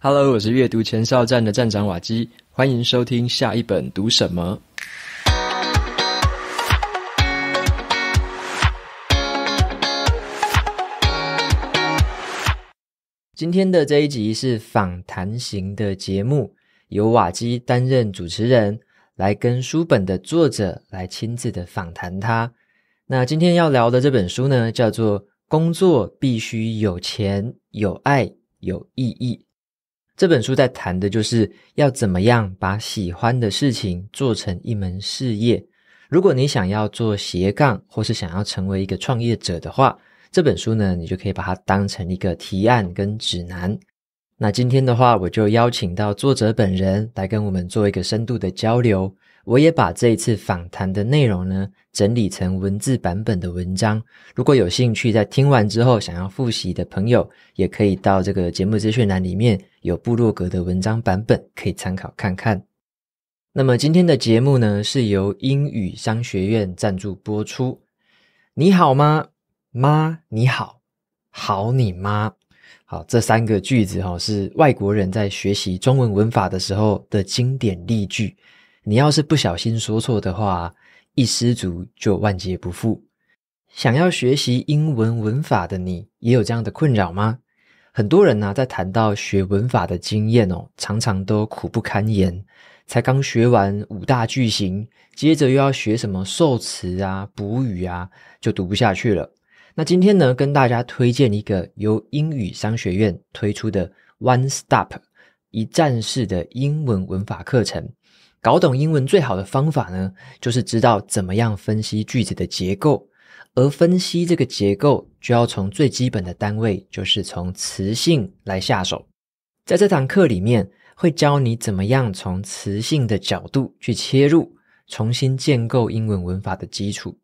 Hello，我是阅读前哨站的站长瓦基，欢迎收听下一本读什么。今天的这一集是访谈型的节目，由瓦基担任主持人，来跟书本的作者来亲自的访谈他。那今天要聊的这本书呢，叫做《工作必须有钱、有爱、有意义》。这本书在谈的就是要怎么样把喜欢的事情做成一门事业。如果你想要做斜杠，或是想要成为一个创业者的话，这本书呢，你就可以把它当成一个提案跟指南。那今天的话，我就邀请到作者本人来跟我们做一个深度的交流。我也把这一次访谈的内容呢，整理成文字版本的文章。如果有兴趣在听完之后想要复习的朋友，也可以到这个节目资讯栏里面。有部落格的文章版本可以参考看看。那么今天的节目呢，是由英语商学院赞助播出。你好吗？妈，你好，好你妈，好这三个句子哈，是外国人在学习中文文法的时候的经典例句。你要是不小心说错的话，一失足就万劫不复。想要学习英文文法的你，也有这样的困扰吗？很多人呢，在谈到学文法的经验哦，常常都苦不堪言。才刚学完五大句型，接着又要学什么受词啊、补语啊，就读不下去了。那今天呢，跟大家推荐一个由英语商学院推出的 One s t o p 一站式的英文文法课程。搞懂英文最好的方法呢，就是知道怎么样分析句子的结构。而分析这个结构，就要从最基本的单位，就是从词性来下手。在这堂课里面，会教你怎么样从词性的角度去切入，重新建构英文文法的基础。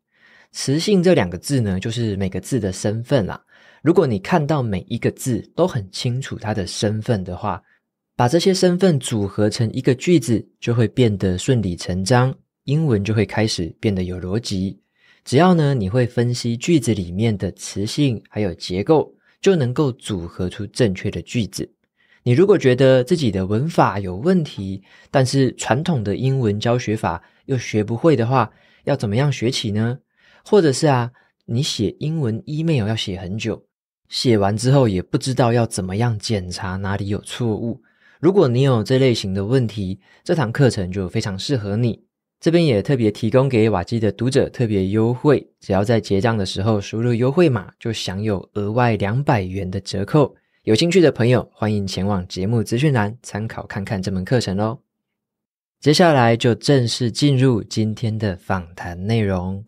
词性这两个字呢，就是每个字的身份啦。如果你看到每一个字都很清楚它的身份的话，把这些身份组合成一个句子，就会变得顺理成章，英文就会开始变得有逻辑。只要呢，你会分析句子里面的词性，还有结构，就能够组合出正确的句子。你如果觉得自己的文法有问题，但是传统的英文教学法又学不会的话，要怎么样学起呢？或者是啊，你写英文 email 要写很久，写完之后也不知道要怎么样检查哪里有错误。如果你有这类型的问题，这堂课程就非常适合你。这边也特别提供给瓦基的读者特别优惠，只要在结账的时候输入优惠码，就享有额外两百元的折扣。有兴趣的朋友，欢迎前往节目资讯栏参考看看这门课程哦。接下来就正式进入今天的访谈内容。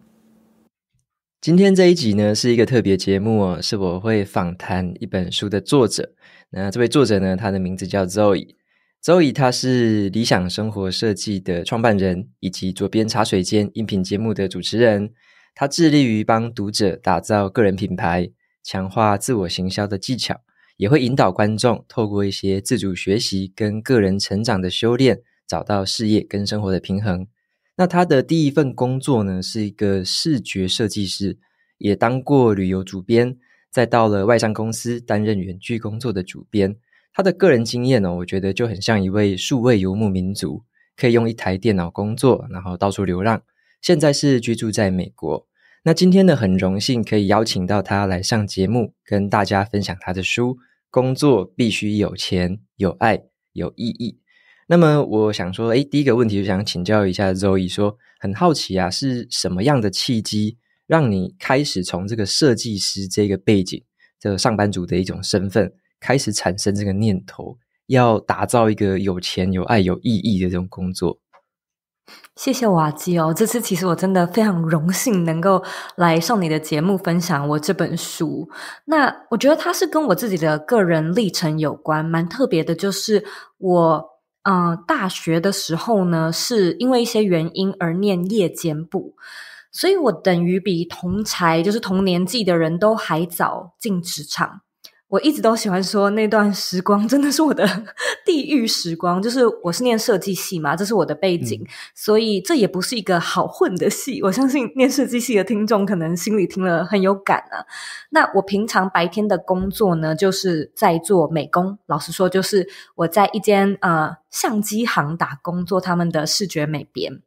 今天这一集呢是一个特别节目，是我会访谈一本书的作者。那这位作者呢，他的名字叫 z o e 周以，他是理想生活设计的创办人，以及左边茶水间音频节目的主持人。他致力于帮读者打造个人品牌，强化自我行销的技巧，也会引导观众透过一些自主学习跟个人成长的修炼，找到事业跟生活的平衡。那他的第一份工作呢，是一个视觉设计师，也当过旅游主编，再到了外商公司担任远距工作的主编。他的个人经验呢，我觉得就很像一位数位游牧民族，可以用一台电脑工作，然后到处流浪。现在是居住在美国。那今天呢，很荣幸可以邀请到他来上节目，跟大家分享他的书《工作必须有钱、有爱、有意义》。那么我想说，诶，第一个问题就想请教一下 Zoe，说很好奇啊，是什么样的契机让你开始从这个设计师这个背景，这个上班族的一种身份？开始产生这个念头，要打造一个有钱、有爱、有意义的这种工作。谢谢瓦基哦，这次其实我真的非常荣幸能够来上你的节目，分享我这本书。那我觉得它是跟我自己的个人历程有关，蛮特别的。就是我嗯，大学的时候呢，是因为一些原因而念夜间部，所以我等于比同才就是同年纪的人都还早进职场。我一直都喜欢说那段时光真的是我的 地狱时光，就是我是念设计系嘛，这是我的背景，所以这也不是一个好混的戏。我相信念设计系的听众可能心里听了很有感啊。那我平常白天的工作呢，就是在做美工。老实说，就是我在一间呃相机行打工，做他们的视觉美编。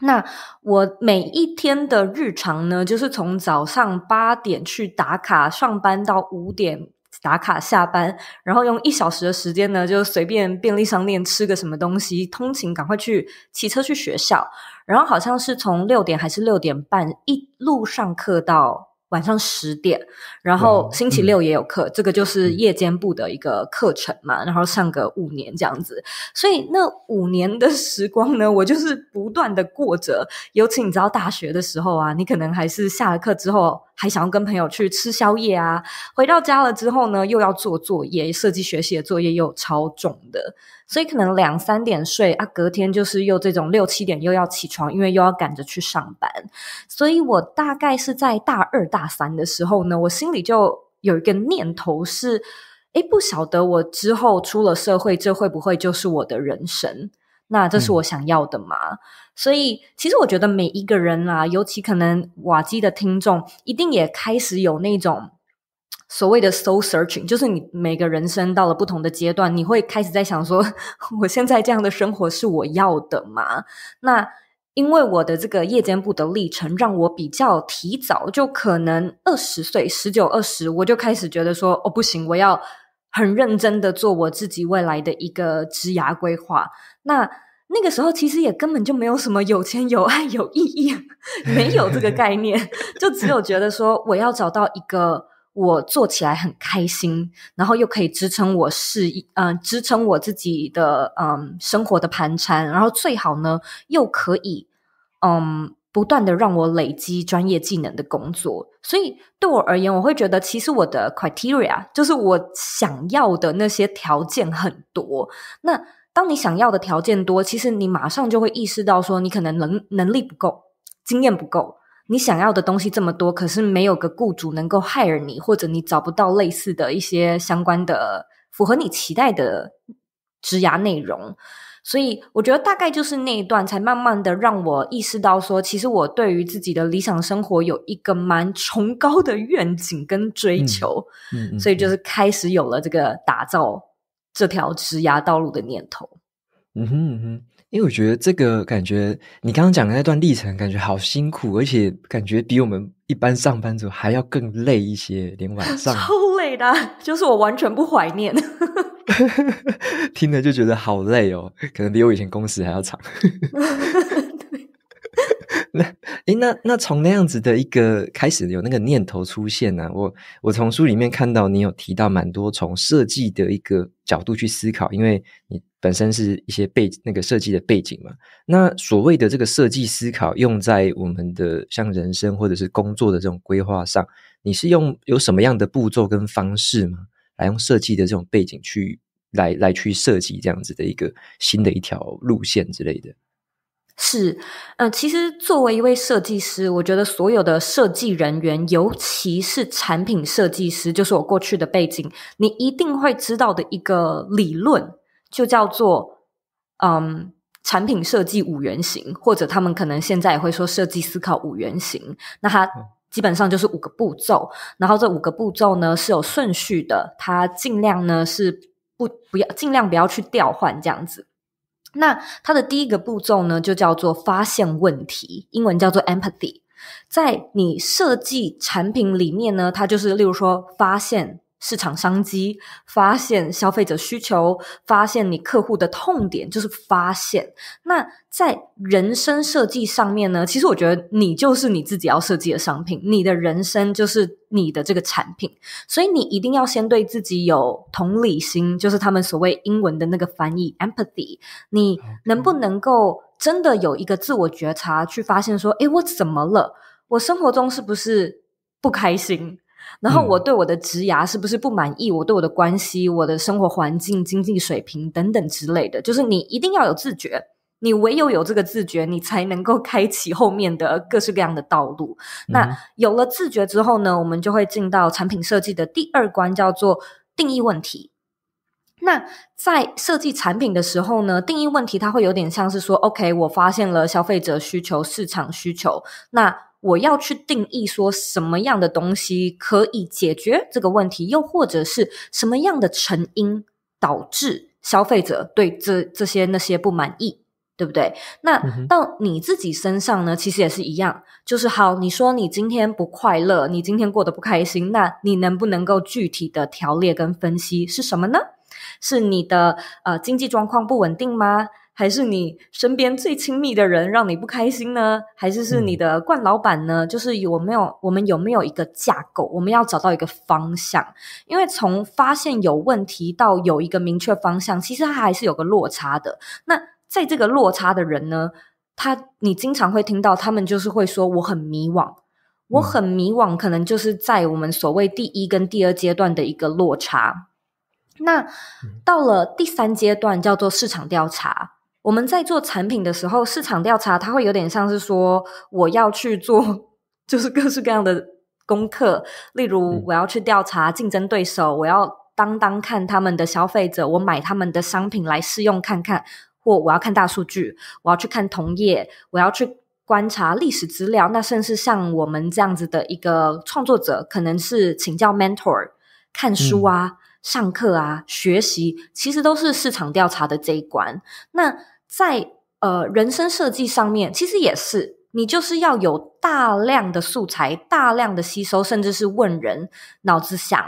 那我每一天的日常呢，就是从早上八点去打卡上班到五点。打卡下班，然后用一小时的时间呢，就随便便利商店吃个什么东西，通勤赶快去骑车去学校，然后好像是从六点还是六点半一路上课到晚上十点，然后星期六也有课，这个就是夜间部的一个课程嘛，然后上个五年这样子，所以那五年的时光呢，我就是不断的过着，尤其你知道大学的时候啊，你可能还是下了课之后。还想要跟朋友去吃宵夜啊！回到家了之后呢，又要做作业，设计学习的作业又超重的，所以可能两三点睡啊，隔天就是又这种六七点又要起床，因为又要赶着去上班。所以我大概是在大二大三的时候呢，我心里就有一个念头是：哎，不晓得我之后出了社会，这会不会就是我的人生？那这是我想要的嘛？所以，其实我觉得每一个人啊，尤其可能瓦基的听众，一定也开始有那种所谓的 soul searching，就是你每个人生到了不同的阶段，你会开始在想说，我现在这样的生活是我要的吗？那因为我的这个夜间部的历程，让我比较提早，就可能二十岁、十九、二十，我就开始觉得说，哦，不行，我要。很认真的做我自己未来的一个职涯规划，那那个时候其实也根本就没有什么有钱有爱有意义，没有这个概念，就只有觉得说我要找到一个我做起来很开心，然后又可以支撑我事业，嗯，支撑我自己的嗯生活的盘缠，然后最好呢又可以嗯。不断的让我累积专业技能的工作，所以对我而言，我会觉得其实我的 criteria 就是我想要的那些条件很多。那当你想要的条件多，其实你马上就会意识到说，你可能能能力不够，经验不够，你想要的东西这么多，可是没有个雇主能够 Hire 你，或者你找不到类似的一些相关的符合你期待的职涯内容。所以我觉得大概就是那一段，才慢慢的让我意识到说，其实我对于自己的理想生活有一个蛮崇高的愿景跟追求，所以就是开始有了这个打造这条枝芽道路的念头。嗯哼哼，因为我觉得这个感觉，你刚刚讲的那段历程，感觉好辛苦，而且感觉比我们一般上班族还要更累一些，连晚上超累的，就是我完全不怀念。呵呵呵听了就觉得好累哦，可能比我以前工时还要长。呵呵呵呵，那哎，那那从那样子的一个开始有那个念头出现呢？我我从书里面看到你有提到蛮多从设计的一个角度去思考，因为你本身是一些背那个设计的背景嘛。那所谓的这个设计思考用在我们的像人生或者是工作的这种规划上，你是用有什么样的步骤跟方式吗？来用设计的这种背景去来来去设计这样子的一个新的一条路线之类的，是，呃，其实作为一位设计师，我觉得所有的设计人员，尤其是产品设计师，就是我过去的背景，你一定会知道的一个理论，就叫做嗯，产品设计五原型，或者他们可能现在也会说设计思考五原型，那它。基本上就是五个步骤，然后这五个步骤呢是有顺序的，它尽量呢是不不要尽量不要去调换这样子。那它的第一个步骤呢就叫做发现问题，英文叫做 empathy，在你设计产品里面呢，它就是例如说发现。市场商机，发现消费者需求，发现你客户的痛点，就是发现。那在人生设计上面呢？其实我觉得你就是你自己要设计的商品，你的人生就是你的这个产品。所以你一定要先对自己有同理心，就是他们所谓英文的那个翻译 empathy。你能不能够真的有一个自我觉察，去发现说：哎，我怎么了？我生活中是不是不开心？然后我对我的职涯是不是不满意？我对我的关系、我的生活环境、经济水平等等之类的，就是你一定要有自觉，你唯有有这个自觉，你才能够开启后面的各式各样的道路。那有了自觉之后呢，我们就会进到产品设计的第二关，叫做定义问题。那在设计产品的时候呢，定义问题它会有点像是说：OK，我发现了消费者需求、市场需求。那我要去定义说什么样的东西可以解决这个问题，又或者是什么样的成因导致消费者对这这些那些不满意，对不对？那到你自己身上呢，其实也是一样，就是好，你说你今天不快乐，你今天过得不开心，那你能不能够具体的条列跟分析是什么呢？是你的呃经济状况不稳定吗？还是你身边最亲密的人让你不开心呢？还是是你的冠老板呢？就是有没有我们有没有一个架构？我们要找到一个方向。因为从发现有问题到有一个明确方向，其实它还是有个落差的。那在这个落差的人呢，他你经常会听到他们就是会说我很迷惘，我很迷惘，可能就是在我们所谓第一跟第二阶段的一个落差。那到了第三阶段叫做市场调查。我们在做产品的时候，市场调查它会有点像是说，我要去做就是各式各样的功课，例如我要去调查竞争对手，我要当当看他们的消费者，我买他们的商品来试用看看，或我要看大数据，我要去看同业，我要去观察历史资料，那甚至像我们这样子的一个创作者，可能是请教 mentor、看书啊、上课啊、学习，其实都是市场调查的这一关。那在呃人生设计上面，其实也是你就是要有大量的素材，大量的吸收，甚至是问人、脑子想，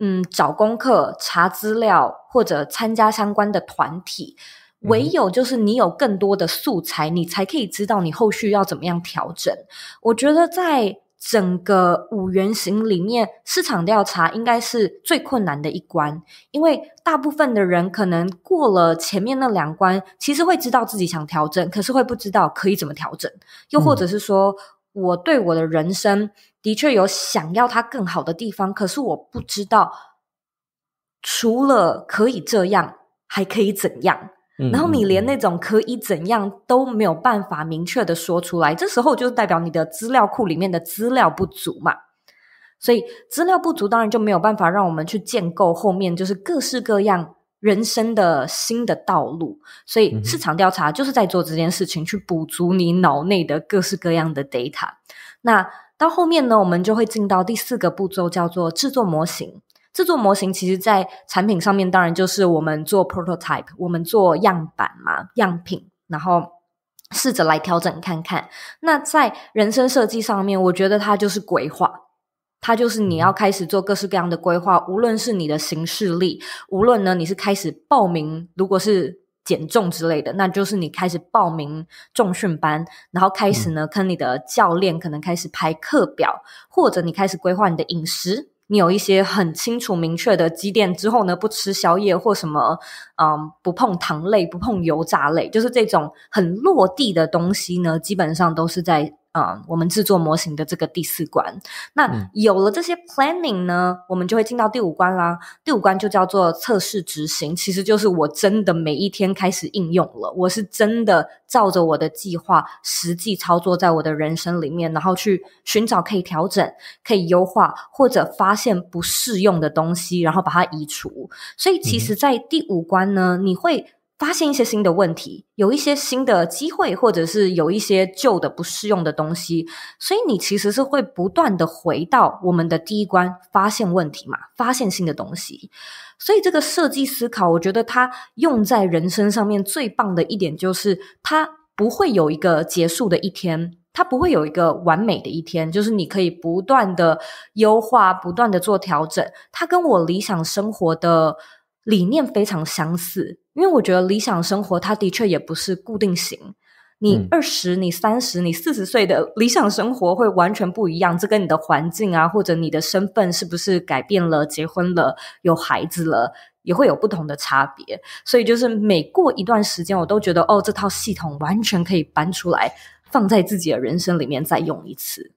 嗯，找功课、查资料或者参加相关的团体，唯有就是你有更多的素材，你才可以知道你后续要怎么样调整。我觉得在。整个五原型里面，市场调查应该是最困难的一关，因为大部分的人可能过了前面那两关，其实会知道自己想调整，可是会不知道可以怎么调整，又或者是说，我对我的人生的确有想要它更好的地方，可是我不知道除了可以这样，还可以怎样。然后你连那种可以怎样都没有办法明确的说出来，这时候就是代表你的资料库里面的资料不足嘛。所以资料不足，当然就没有办法让我们去建构后面就是各式各样人生的新的道路。所以市场调查就是在做这件事情，去补足你脑内的各式各样的 data。那到后面呢，我们就会进到第四个步骤，叫做制作模型。制作模型其实，在产品上面，当然就是我们做 prototype，我们做样板嘛，样品，然后试着来调整看看。那在人生设计上面，我觉得它就是规划，它就是你要开始做各式各样的规划，无论是你的行事力，无论呢你是开始报名，如果是减重之类的，那就是你开始报名重训班，然后开始呢跟你的教练可能开始排课表，或者你开始规划你的饮食。你有一些很清楚明确的积淀之后呢，不吃宵夜或什么，嗯，不碰糖类，不碰油炸类，就是这种很落地的东西呢，基本上都是在。嗯，我们制作模型的这个第四关，那有了这些 planning 呢，我们就会进到第五关啦。第五关就叫做测试执行，其实就是我真的每一天开始应用了，我是真的照着我的计划实际操作在我的人生里面，然后去寻找可以调整、可以优化或者发现不适用的东西，然后把它移除。所以，其实，在第五关呢，你会。发现一些新的问题，有一些新的机会，或者是有一些旧的不适用的东西，所以你其实是会不断的回到我们的第一关，发现问题嘛，发现新的东西。所以这个设计思考，我觉得它用在人生上面最棒的一点就是，它不会有一个结束的一天，它不会有一个完美的一天，就是你可以不断的优化，不断的做调整。它跟我理想生活的。理念非常相似，因为我觉得理想生活它的确也不是固定型。你二十，你三十，你四十岁的理想生活会完全不一样。这跟你的环境啊，或者你的身份是不是改变了，结婚了，有孩子了，也会有不同的差别。所以就是每过一段时间，我都觉得哦，这套系统完全可以搬出来放在自己的人生里面再用一次。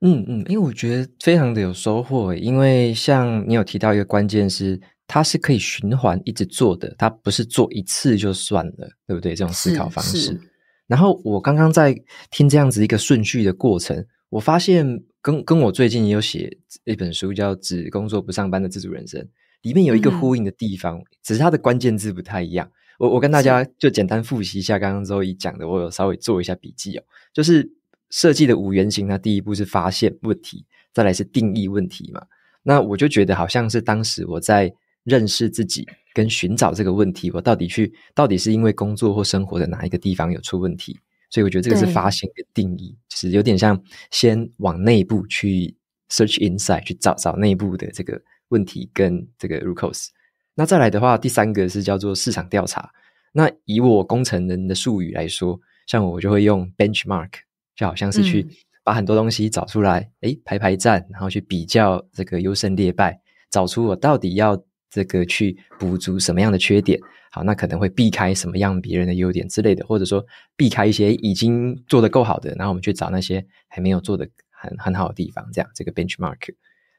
嗯嗯，因为我觉得非常的有收获。因为像你有提到一个关键是。它是可以循环一直做的，它不是做一次就算了，对不对？这种思考方式。然后我刚刚在听这样子一个顺序的过程，我发现跟跟我最近也有写一本书叫《只工作不上班的自主人生》，里面有一个呼应的地方，只是它的关键字不太一样。我我跟大家就简单复习一下刚刚周一讲的，我有稍微做一下笔记哦。就是设计的五原型，它第一步是发现问题，再来是定义问题嘛。那我就觉得好像是当时我在。认识自己跟寻找这个问题，我到底去，到底是因为工作或生活的哪一个地方有出问题？所以我觉得这个是发现的定义，就是有点像先往内部去 search inside 去找找内部的这个问题跟这个 root cause。那再来的话，第三个是叫做市场调查。那以我工程人的术语来说，像我就会用 benchmark，就好像是去把很多东西找出来，哎排排站，然后去比较这个优胜劣败，找出我到底要。这个去补足什么样的缺点，好，那可能会避开什么样别人的优点之类的，或者说避开一些已经做得够好的，然后我们去找那些还没有做得很很好的地方，这样这个 benchmark。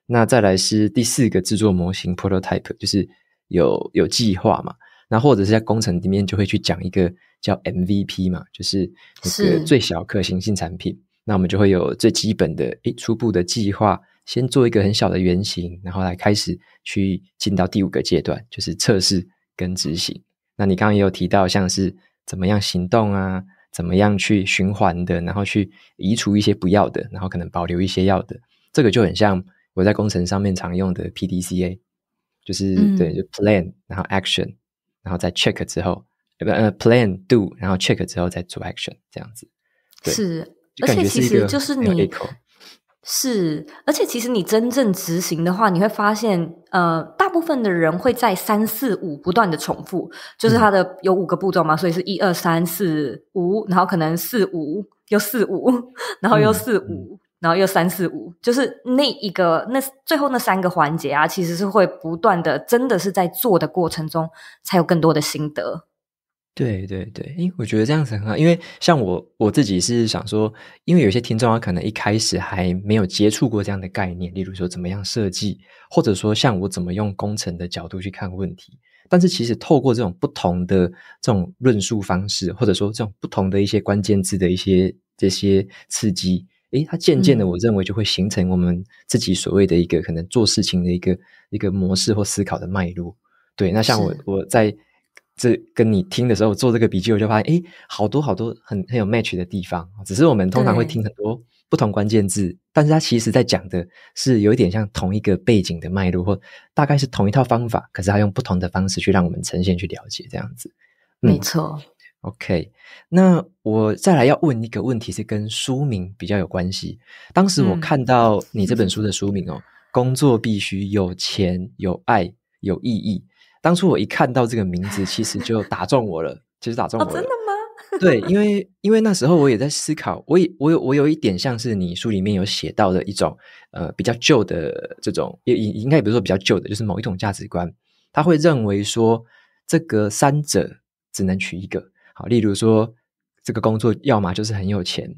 那再来是第四个制作模型 prototype，就是有有计划嘛，那或者是在工程里面就会去讲一个叫 MVP 嘛，就是那个最小可行性产品，那我们就会有最基本的诶初步的计划。先做一个很小的原型，然后来开始去进到第五个阶段，就是测试跟执行。那你刚刚也有提到，像是怎么样行动啊，怎么样去循环的，然后去移除一些不要的，然后可能保留一些要的。这个就很像我在工程上面常用的 PDCA，就是对，就 Plan，然后 Action，然后再 Check 之后，不呃 Plan Do，然后 Check 之后再做 Action 这样子。是，而且其实就是你。是，而且其实你真正执行的话，你会发现，呃，大部分的人会在三四五不断的重复，就是它的有五个步骤嘛，所以是一二三四五，然后可能四五又四五，然后又四五，然后又三四五，就是那一个那最后那三个环节啊，其实是会不断的，真的是在做的过程中才有更多的心得。对对对，哎，我觉得这样子很好，因为像我我自己是想说，因为有些听众他可能一开始还没有接触过这样的概念，例如说怎么样设计，或者说像我怎么用工程的角度去看问题，但是其实透过这种不同的这种论述方式，或者说这种不同的一些关键字的一些这些刺激，诶，它渐渐的，我认为就会形成我们自己所谓的一个可能做事情的一个一个模式或思考的脉络。对，那像我我在。这跟你听的时候做这个笔记，我就发现，哎，好多好多很很有 match 的地方。只是我们通常会听很多不同关键字，但是它其实在讲的是有一点像同一个背景的脉络，或大概是同一套方法，可是它用不同的方式去让我们呈现去了解这样子。没错。OK，那我再来要问一个问题是跟书名比较有关系。当时我看到你这本书的书名哦，工作必须有钱、有爱、有意义。当初我一看到这个名字，其实就打中我了，其实打中我了。真的吗？对，因为因为那时候我也在思考，我有我有我有一点像是你书里面有写到的一种呃比较旧的这种也应应该也不是说比较旧的，就是某一种价值观，他会认为说这个三者只能取一个。好，例如说这个工作，要么就是很有钱，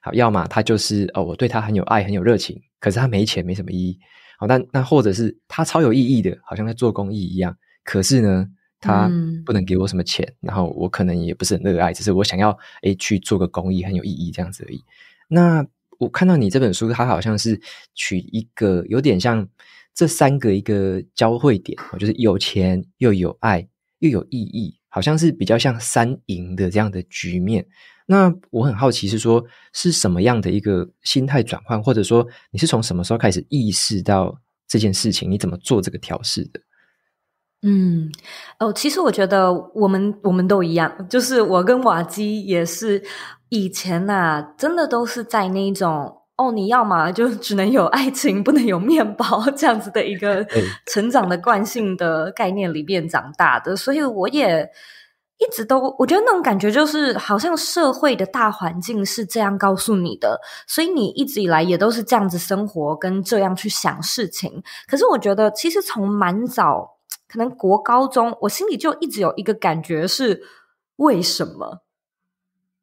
好，要么他就是哦我对他很有爱、很有热情，可是他没钱，没什么意义。好，但那或者是他超有意义的，好像在做公益一样。可是呢，他不能给我什么钱，然后我可能也不是很热爱，只是我想要哎去做个公益，很有意义这样子而已。那我看到你这本书，它好像是取一个有点像这三个一个交汇点，就是有钱又有爱又有意义，好像是比较像三赢的这样的局面。那我很好奇，是说是什么样的一个心态转换，或者说你是从什么时候开始意识到这件事情？你怎么做这个调试的？嗯，哦，其实我觉得我们我们都一样，就是我跟瓦基也是以前呐，真的都是在那种哦，你要嘛就只能有爱情，不能有面包这样子的一个成长的惯性的概念里面长大的，所以我也一直都我觉得那种感觉就是好像社会的大环境是这样告诉你的，所以你一直以来也都是这样子生活跟这样去想事情。可是我觉得其实从蛮早。可能国高中，我心里就一直有一个感觉是为什么？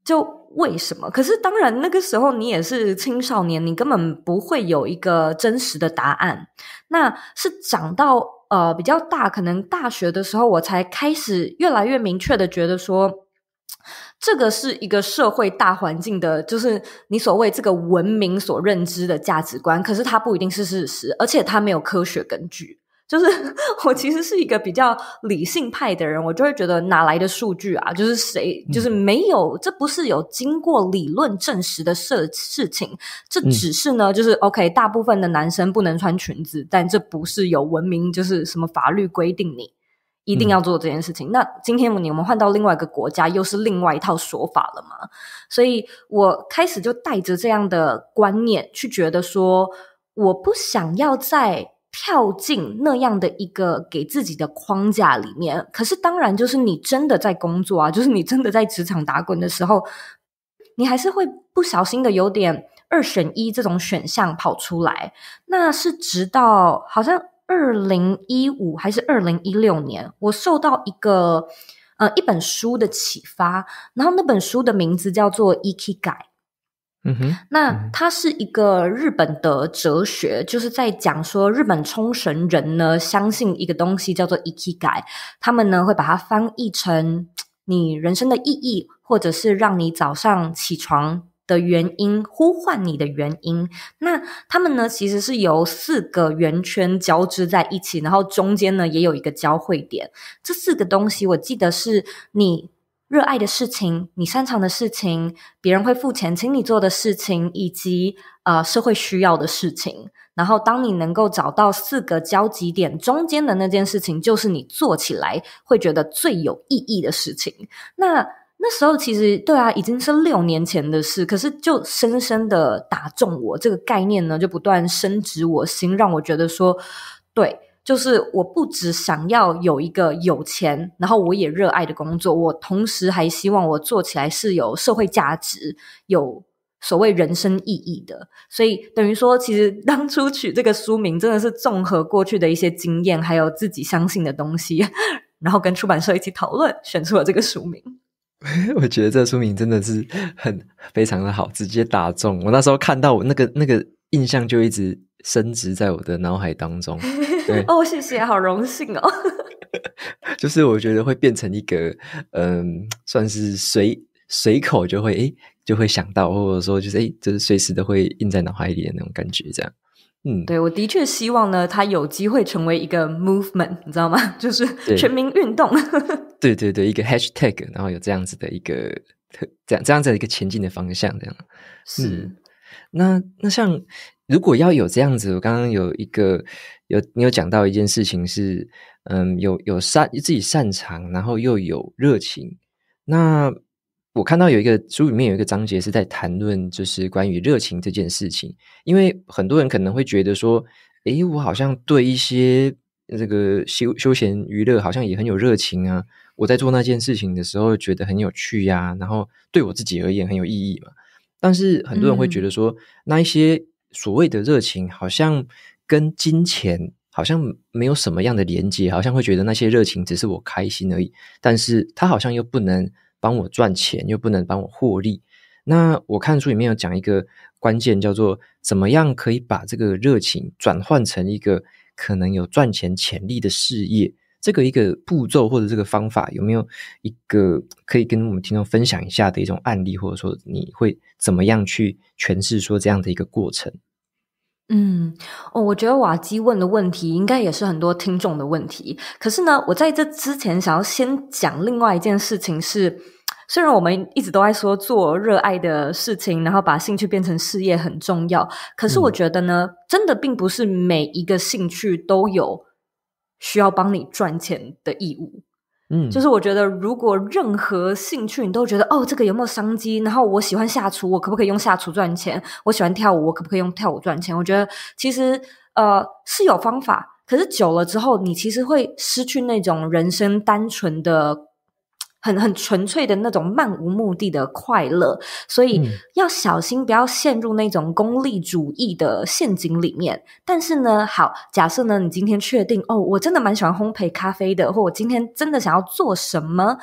就为什么？可是当然那个时候你也是青少年，你根本不会有一个真实的答案。那是长到呃比较大，可能大学的时候我才开始越来越明确的觉得说，这个是一个社会大环境的，就是你所谓这个文明所认知的价值观，可是它不一定是事实，而且它没有科学根据。就是 我其实是一个比较理性派的人，我就会觉得哪来的数据啊？就是谁就是没有，这不是有经过理论证实的事事情，这只是呢，就是 OK。大部分的男生不能穿裙子，但这不是有文明，就是什么法律规定你一定要做这件事情。那今天我们换到另外一个国家，又是另外一套说法了吗？所以我开始就带着这样的观念去觉得说，我不想要在。跳进那样的一个给自己的框架里面，可是当然就是你真的在工作啊，就是你真的在职场打滚的时候，你还是会不小心的有点二选一这种选项跑出来。那是直到好像二零一五还是二零一六年，我受到一个呃一本书的启发，然后那本书的名字叫做《E K 改》。嗯哼，那它是一个日本的哲学，就是在讲说日本冲绳人呢相信一个东西叫做伊气盖，他们呢会把它翻译成 你人生的意义，或者是让你早上起床的原因、呼唤你的原因。那他们呢其实是由四个圆圈交织在一起，然后中间呢也有一个交汇点。这四个东西我记得是你。热爱的事情，你擅长的事情，别人会付钱请你做的事情，以及呃社会需要的事情。然后，当你能够找到四个交集点中间的那件事情，就是你做起来会觉得最有意义的事情。那那时候其实对啊，已经是六年前的事，可是就深深的打中我这个概念呢，就不断升值我心，让我觉得说对。就是我不只想要有一个有钱，然后我也热爱的工作，我同时还希望我做起来是有社会价值、有所谓人生意义的。所以等于说，其实当初取这个书名，真的是综合过去的一些经验，还有自己相信的东西，然后跟出版社一起讨论，选出了这个书名。我觉得这书名真的是很非常的好，直接打中我那时候看到我那个那个印象，就一直升值在我的脑海当中。哦，谢谢，好荣幸哦。就是我觉得会变成一个，嗯，算是随随口就会诶，就会想到，或者说就是诶，就是随时都会印在脑海里的那种感觉，这样。嗯，对，我的确希望呢，它有机会成为一个 movement，你知道吗？就是全民运动。对对对，一个 hashtag，然后有这样子的一个特这样这样子一个前进的方向，这样。是，那那像。如果要有这样子，我刚刚有一个有你有讲到一件事情是，嗯，有有擅自己擅长，然后又有热情。那我看到有一个书里面有一个章节是在谈论，就是关于热情这件事情。因为很多人可能会觉得说，哎，我好像对一些这个休休闲娱乐好像也很有热情啊。我在做那件事情的时候觉得很有趣呀，然后对我自己而言很有意义嘛。但是很多人会觉得说，那一些。所谓的热情好像跟金钱好像没有什么样的连接，好像会觉得那些热情只是我开心而已。但是它好像又不能帮我赚钱，又不能帮我获利。那我看书里面有讲一个关键，叫做怎么样可以把这个热情转换成一个可能有赚钱潜力的事业。这个一个步骤或者这个方法有没有一个可以跟我们听众分享一下的一种案例，或者说你会怎么样去诠释说这样的一个过程？嗯，哦，我觉得瓦基问的问题应该也是很多听众的问题。可是呢，我在这之前想要先讲另外一件事情是，虽然我们一直都在说做热爱的事情，然后把兴趣变成事业很重要，可是我觉得呢，真的并不是每一个兴趣都有。需要帮你赚钱的义务，嗯，就是我觉得，如果任何兴趣你都觉得哦，这个有没有商机？然后我喜欢下厨，我可不可以用下厨赚钱？我喜欢跳舞，我可不可以用跳舞赚钱？我觉得其实呃是有方法，可是久了之后，你其实会失去那种人生单纯的。很很纯粹的那种漫无目的的快乐，所以要小心不要陷入那种功利主义的陷阱里面。但是呢，好假设呢，你今天确定哦，我真的蛮喜欢烘焙咖啡的，或我今天真的想要做什么？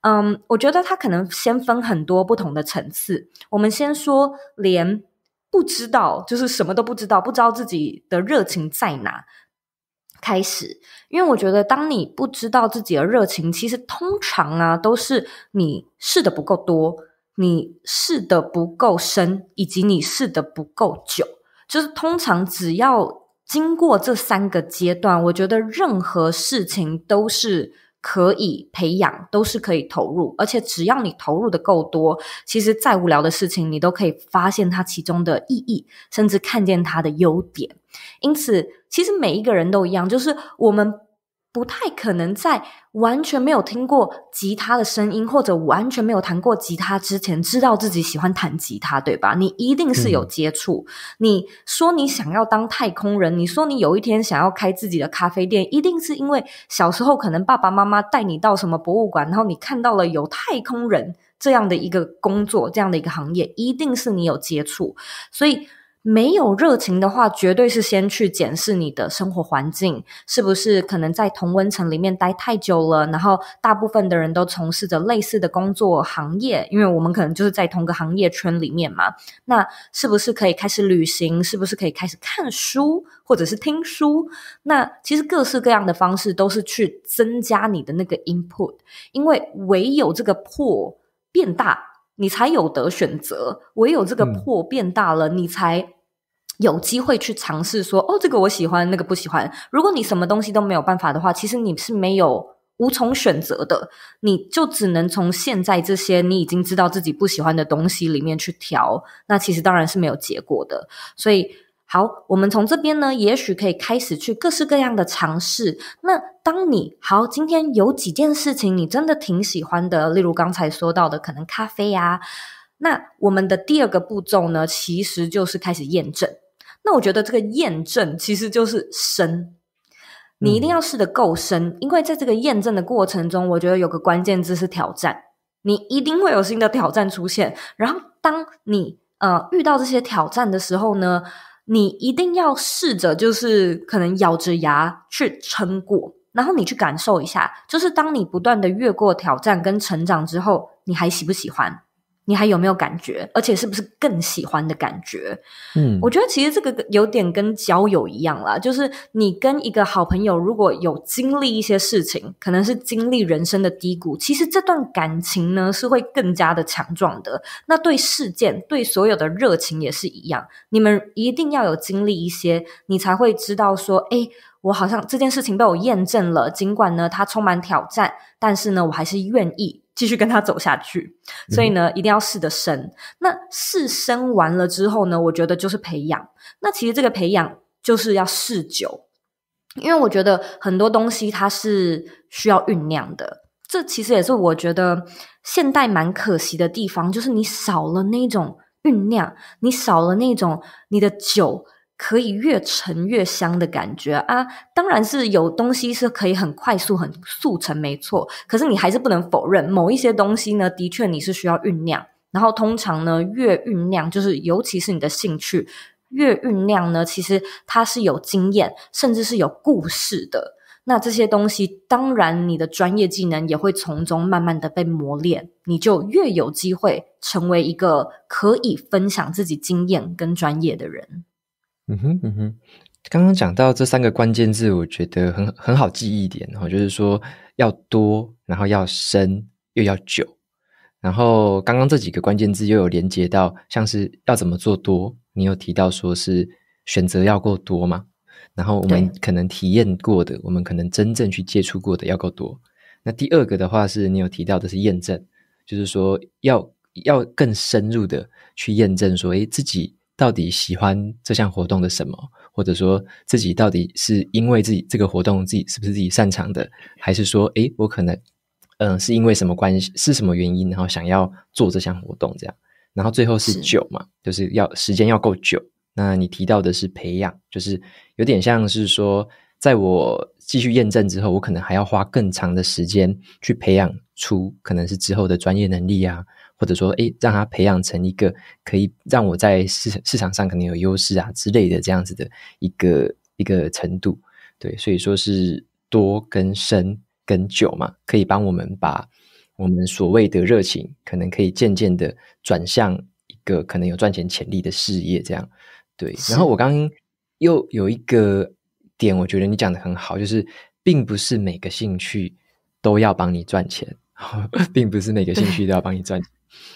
嗯，我觉得他可能先分很多不同的层次。我们先说，连不知道就是什么都不知道，不知道自己的热情在哪。开始，因为我觉得，当你不知道自己的热情，其实通常啊，都是你试的不够多，你试的不够深，以及你试的不够久。就是通常只要经过这三个阶段，我觉得任何事情都是可以培养，都是可以投入，而且只要你投入的够多，其实再无聊的事情，你都可以发现它其中的意义，甚至看见它的优点。因此，其实每一个人都一样，就是我们不太可能在完全没有听过吉他的声音，或者完全没有弹过吉他之前，知道自己喜欢弹吉他，对吧？你一定是有接触。你说你想要当太空人，你说你有一天想要开自己的咖啡店，一定是因为小时候可能爸爸妈妈带你到什么博物馆，然后你看到了有太空人这样的一个工作，这样的一个行业，一定是你有接触，所以。没有热情的话，绝对是先去检视你的生活环境是不是可能在同温层里面待太久了，然后大部分的人都从事着类似的工作行业，因为我们可能就是在同个行业圈里面嘛。那是不是可以开始旅行？是不是可以开始看书或者是听书？那其实各式各样的方式都是去增加你的那个 input，因为唯有这个破变大，你才有得选择；唯有这个破变大了，你才。有机会去尝试说，哦，这个我喜欢，那个不喜欢。如果你什么东西都没有办法的话，其实你是没有无从选择的，你就只能从现在这些你已经知道自己不喜欢的东西里面去调。那其实当然是没有结果的。所以，好，我们从这边呢，也许可以开始去各式各样的尝试。那当你好，今天有几件事情你真的挺喜欢的，例如刚才说到的可能咖啡啊。那我们的第二个步骤呢，其实就是开始验证。那我觉得这个验证其实就是深，你一定要试的够深，因为在这个验证的过程中，我觉得有个关键字是挑战，你一定会有新的挑战出现。然后当你呃遇到这些挑战的时候呢，你一定要试着就是可能咬着牙去撑过，然后你去感受一下，就是当你不断的越过挑战跟成长之后，你还喜不喜欢？你还有没有感觉？而且是不是更喜欢的感觉？嗯，我觉得其实这个有点跟交友一样了，就是你跟一个好朋友如果有经历一些事情，可能是经历人生的低谷，其实这段感情呢是会更加的强壮的。那对事件，对所有的热情也是一样。你们一定要有经历一些，你才会知道说，诶。我好像这件事情被我验证了。尽管呢，它充满挑战，但是呢，我还是愿意。继续跟他走下去，所以呢，一定要试的生。那试生完了之后呢，我觉得就是培养。那其实这个培养就是要试久，因为我觉得很多东西它是需要酝酿的。这其实也是我觉得现代蛮可惜的地方，就是你少了那种酝酿，你少了那种你的酒。可以越沉越香的感觉啊！当然是有东西是可以很快速、很速成，没错。可是你还是不能否认，某一些东西呢，的确你是需要酝酿。然后通常呢，越酝酿，就是尤其是你的兴趣越酝酿呢，其实它是有经验，甚至是有故事的。那这些东西，当然你的专业技能也会从中慢慢的被磨练，你就越有机会成为一个可以分享自己经验跟专业的人。嗯哼嗯哼，刚刚讲到这三个关键字，我觉得很很好记一点。然就是说要多，然后要深，又要久。然后刚刚这几个关键字又有连接到，像是要怎么做多？你有提到说是选择要够多吗？然后我们可能体验过的，我们可能真正去接触过的要够多。那第二个的话，是你有提到的是验证，就是说要要更深入的去验证，说诶自己。到底喜欢这项活动的什么？或者说自己到底是因为自己这个活动自己是不是自己擅长的？还是说，诶，我可能嗯是因为什么关系，是什么原因，然后想要做这项活动这样？然后最后是久嘛，就是要时间要够久。那你提到的是培养，就是有点像是说，在我继续验证之后，我可能还要花更长的时间去培养出可能是之后的专业能力啊。或者说，哎，让他培养成一个可以让我在市市场上可能有优势啊之类的这样子的一个一个程度，对，所以说是多跟深跟久嘛，可以帮我们把我们所谓的热情，可能可以渐渐的转向一个可能有赚钱潜力的事业，这样对。然后我刚又有一个点，我觉得你讲的很好，就是并不是每个兴趣都要帮你赚钱，并不是每个兴趣都要帮你赚。钱，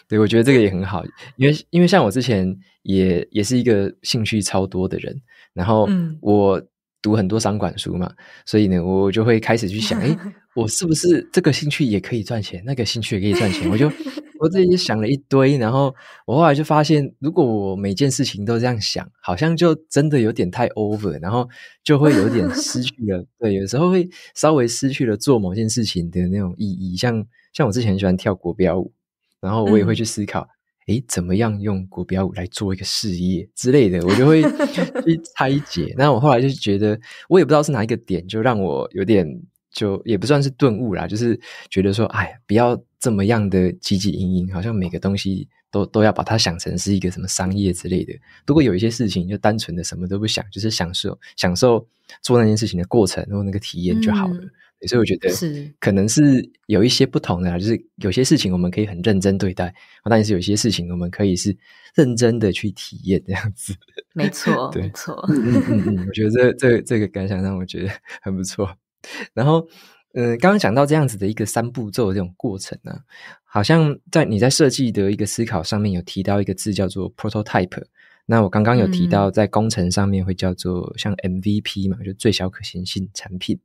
对，我觉得这个也很好，因为因为像我之前也也是一个兴趣超多的人，然后我读很多商管书嘛，所以呢，我就会开始去想，哎，我是不是这个兴趣也可以赚钱，那个兴趣也可以赚钱？我就 我自己想了一堆，然后我后来就发现，如果我每件事情都这样想，好像就真的有点太 over，然后就会有点失 去了，对，有时候会稍微失去了做某件事情的那种意义，像像我之前很喜欢跳国标舞。然后我也会去思考，哎，怎么样用国标舞来做一个事业之类的，我就会 去拆解。那我后来就觉得，我也不知道是哪一个点，就让我有点就也不算是顿悟啦，就是觉得说，哎，不要这么样的起起因因，好像每个东西都都要把它想成是一个什么商业之类的。如果有一些事情，就单纯的什么都不想，就是享受享受做那件事情的过程然后那个体验就好了。所以我觉得是，可能是有一些不同的啊，就是有些事情我们可以很认真对待，但是有些事情我们可以是认真的去体验这样子。没错，没错，嗯嗯嗯，我觉得这这这个感想让我觉得 很不错。然后，嗯，刚刚讲到这样子的一个三步骤这种过程呢，好像在你在设计的一个思考上面有提到一个字叫做 prototype。那我刚刚有提到在工程上面会叫做像 MVP 嘛，就最小可行性产品。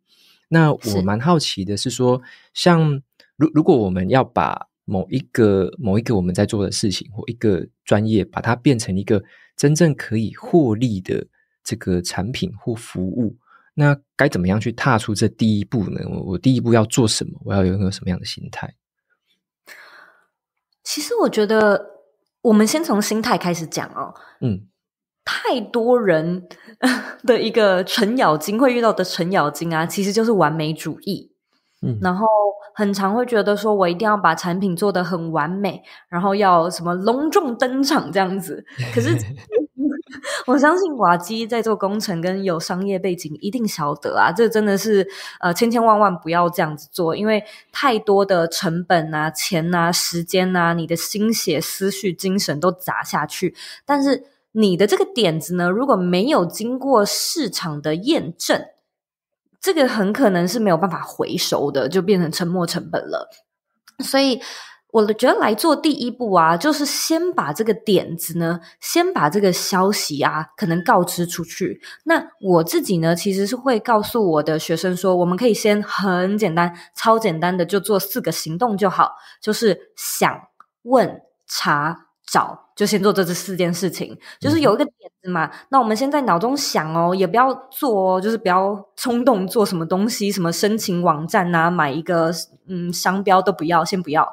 那我蛮好奇的是说，像如如果我们要把某一个某一个我们在做的事情或一个专业，把它变成一个真正可以获利的这个产品或服务，那该怎么样去踏出这第一步呢？我第一步要做什么？我要拥有什么样的心态？其实我觉得，我们先从心态开始讲哦。嗯。太多人 的一个程咬金会遇到的程咬金啊，其实就是完美主义。嗯，然后很常会觉得说，我一定要把产品做得很完美，然后要什么隆重登场这样子。可是 我相信瓦基在做工程跟有商业背景，一定晓得啊，这真的是呃千千万万不要这样子做，因为太多的成本啊、钱啊、时间啊、你的心血、思绪、精神都砸下去，但是。你的这个点子呢，如果没有经过市场的验证，这个很可能是没有办法回收的，就变成沉没成本了。所以，我觉得来做第一步啊，就是先把这个点子呢，先把这个消息啊，可能告知出去。那我自己呢，其实是会告诉我的学生说，我们可以先很简单、超简单的就做四个行动就好，就是想、问、查找。就先做这这四件事情，就是有一个点子嘛，那我们先在脑中想哦，也不要做哦，就是不要冲动做什么东西，什么申请网站呐，买一个嗯商标都不要，先不要。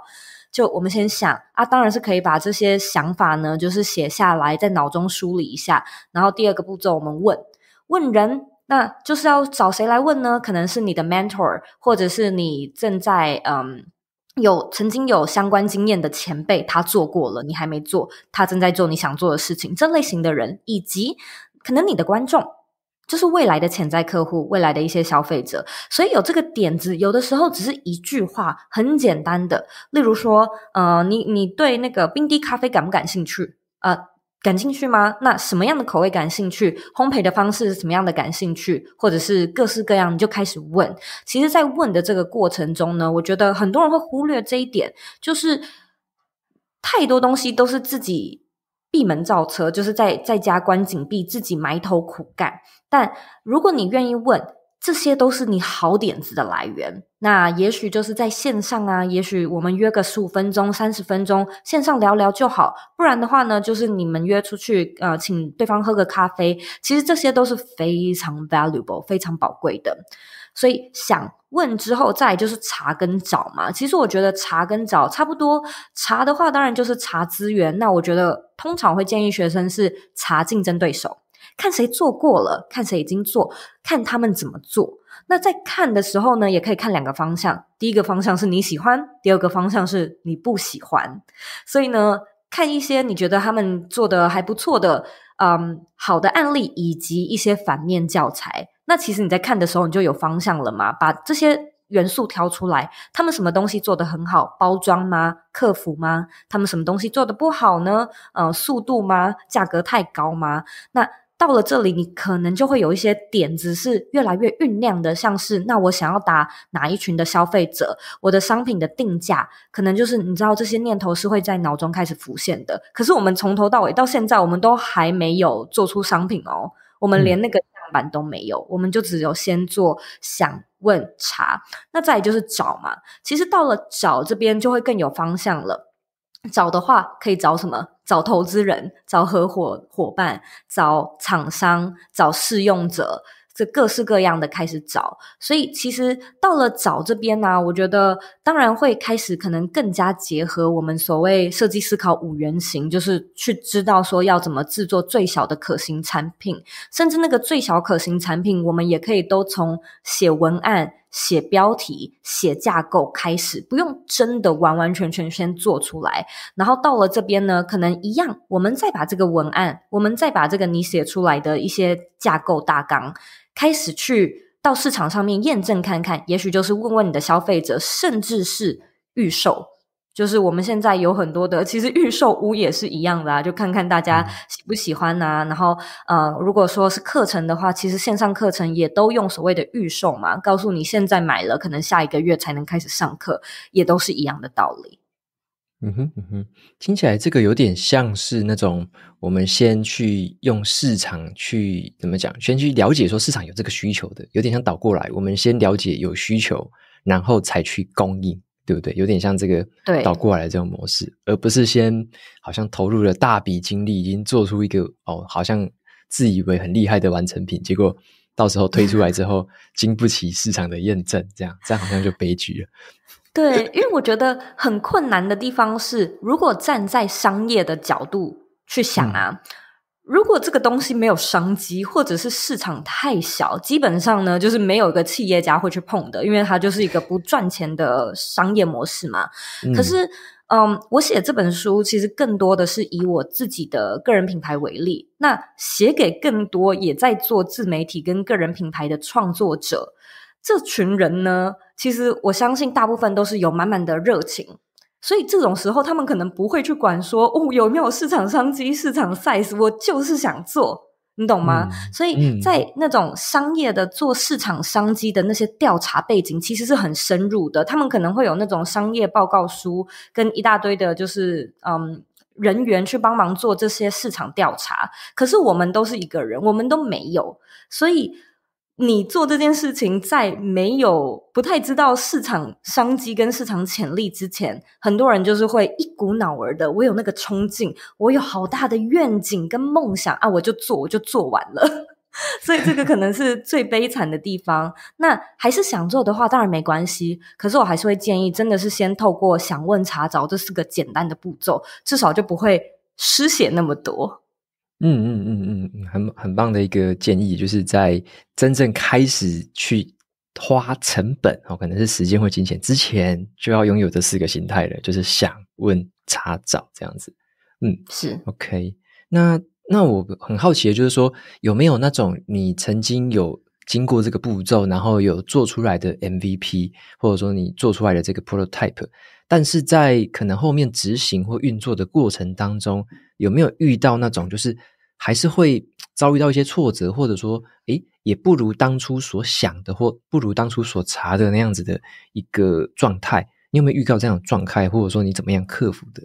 就我们先想啊，当然是可以把这些想法呢，就是写下来，在脑中梳理一下。然后第二个步骤，我们问问人，那就是要找谁来问呢？可能是你的 mentor，或者是你正在嗯。有曾经有相关经验的前辈，他做过了，你还没做，他正在做你想做的事情。这类型的人，以及可能你的观众，就是未来的潜在客户，未来的一些消费者。所以有这个点子，有的时候只是一句话，很简单的。例如说，呃，你你对那个冰滴咖啡感不感兴趣？呃，感兴趣吗？那什么样的口味感兴趣？烘焙的方式是什么样的感兴趣？或者是各式各样，你就开始问。其实，在问的这个过程中呢，我觉得很多人会忽略这一点，就是太多东西都是自己闭门造车，就是在在家关紧闭，自己埋头苦干。但如果你愿意问，这些都是你好点子的来源。那也许就是在线上啊，也许我们约个十五分钟、三十分钟线上聊聊就好。不然的话呢，就是你们约出去，呃，请对方喝个咖啡。其实这些都是非常 valuable、非常宝贵的。所以想问之后，再就是查跟找嘛。其实我觉得查跟找差不多。查的话，当然就是查资源。那我觉得通常会建议学生是查竞争对手。看谁做过了，看谁已经做，看他们怎么做。那在看的时候呢，也可以看两个方向：，第一个方向是你喜欢，第二个方向是你不喜欢。所以呢，看一些你觉得他们做的还不错的，嗯，好的案例以及一些反面教材。那其实你在看的时候，你就有方向了嘛？把这些元素挑出来，他们什么东西做得很好？包装吗？客服吗？他们什么东西做得不好呢？呃，速度吗？价格太高吗？那？到了这里，你可能就会有一些点子是越来越酝酿的，像是那我想要打哪一群的消费者，我的商品的定价，可能就是你知道这些念头是会在脑中开始浮现的。可是我们从头到尾到现在，我们都还没有做出商品哦，我们连那个样板都没有，我们就只有先做想问查，那再就是找嘛。其实到了找这边，就会更有方向了。找的话，可以找什么？找投资人，找合伙伙伴，找厂商，找试用者，这各式各样的开始找。所以，其实到了找这边呢，我觉得当然会开始可能更加结合我们所谓设计思考五原型，就是去知道说要怎么制作最小的可行产品，甚至那个最小可行产品，我们也可以都从写文案。写标题、写架构开始，不用真的完完全全先做出来。然后到了这边呢，可能一样，我们再把这个文案，我们再把这个你写出来的一些架构大纲，开始去到市场上面验证看看，也许就是问问你的消费者，甚至是预售。就是我们现在有很多的，其实预售屋也是一样的，啊，就看看大家喜不喜欢啊。然后，呃，如果说是课程的话，其实线上课程也都用所谓的预售嘛，告诉你现在买了，可能下一个月才能开始上课，也都是一样的道理。嗯哼嗯哼，听起来这个有点像是那种我们先去用市场去怎么讲，先去了解说市场有这个需求的，有点像倒过来，我们先了解有需求，然后才去供应。对不对？有点像这个倒过来的这种模式，而不是先好像投入了大笔精力，已经做出一个哦，好像自以为很厉害的完成品，结果到时候推出来之后 经不起市场的验证，这样，这样好像就悲剧了。对，因为我觉得很困难的地方是，如果站在商业的角度去想啊。如果这个东西没有商机，或者是市场太小，基本上呢，就是没有一个企业家会去碰的，因为它就是一个不赚钱的商业模式嘛。可是，嗯，我写这本书其实更多的是以我自己的个人品牌为例，那写给更多也在做自媒体跟个人品牌的创作者，这群人呢，其实我相信大部分都是有满满的热情。所以这种时候，他们可能不会去管说哦有没有市场商机、市场 size，我就是想做，你懂吗？所以在那种商业的做市场商机的那些调查背景，其实是很深入的。他们可能会有那种商业报告书，跟一大堆的就是嗯人员去帮忙做这些市场调查。可是我们都是一个人，我们都没有，所以。你做这件事情，在没有不太知道市场商机跟市场潜力之前，很多人就是会一股脑儿的。我有那个冲劲，我有好大的愿景跟梦想啊，我就做，我就做完了。所以这个可能是最悲惨的地方。那还是想做的话，当然没关系。可是我还是会建议，真的是先透过想问查找，这四个简单的步骤，至少就不会失血那么多。嗯嗯嗯嗯，很很棒的一个建议，就是在真正开始去花成本哦，可能是时间或金钱之前，就要拥有这四个心态了，就是想、问、查找这样子。嗯，是 OK。那那我很好奇的就是说，有没有那种你曾经有经过这个步骤，然后有做出来的 MVP，或者说你做出来的这个 prototype，但是在可能后面执行或运作的过程当中，有没有遇到那种就是？还是会遭遇到一些挫折，或者说，诶，也不如当初所想的，或不如当初所查的那样子的一个状态。你有没有遇到这样的状态，或者说你怎么样克服的？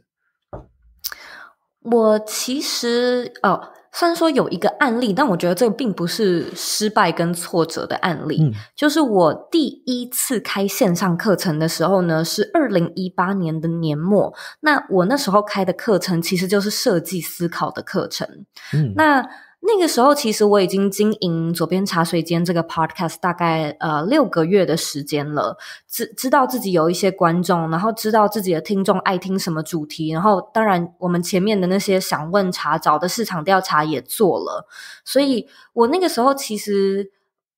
我其实哦。虽然说有一个案例，但我觉得这并不是失败跟挫折的案例。就是我第一次开线上课程的时候呢，是二零一八年的年末。那我那时候开的课程其实就是设计思考的课程。嗯，那。那个时候，其实我已经经营左边茶水间这个 podcast 大概呃六个月的时间了，知知道自己有一些观众，然后知道自己的听众爱听什么主题，然后当然我们前面的那些想问查找的市场调查也做了，所以我那个时候其实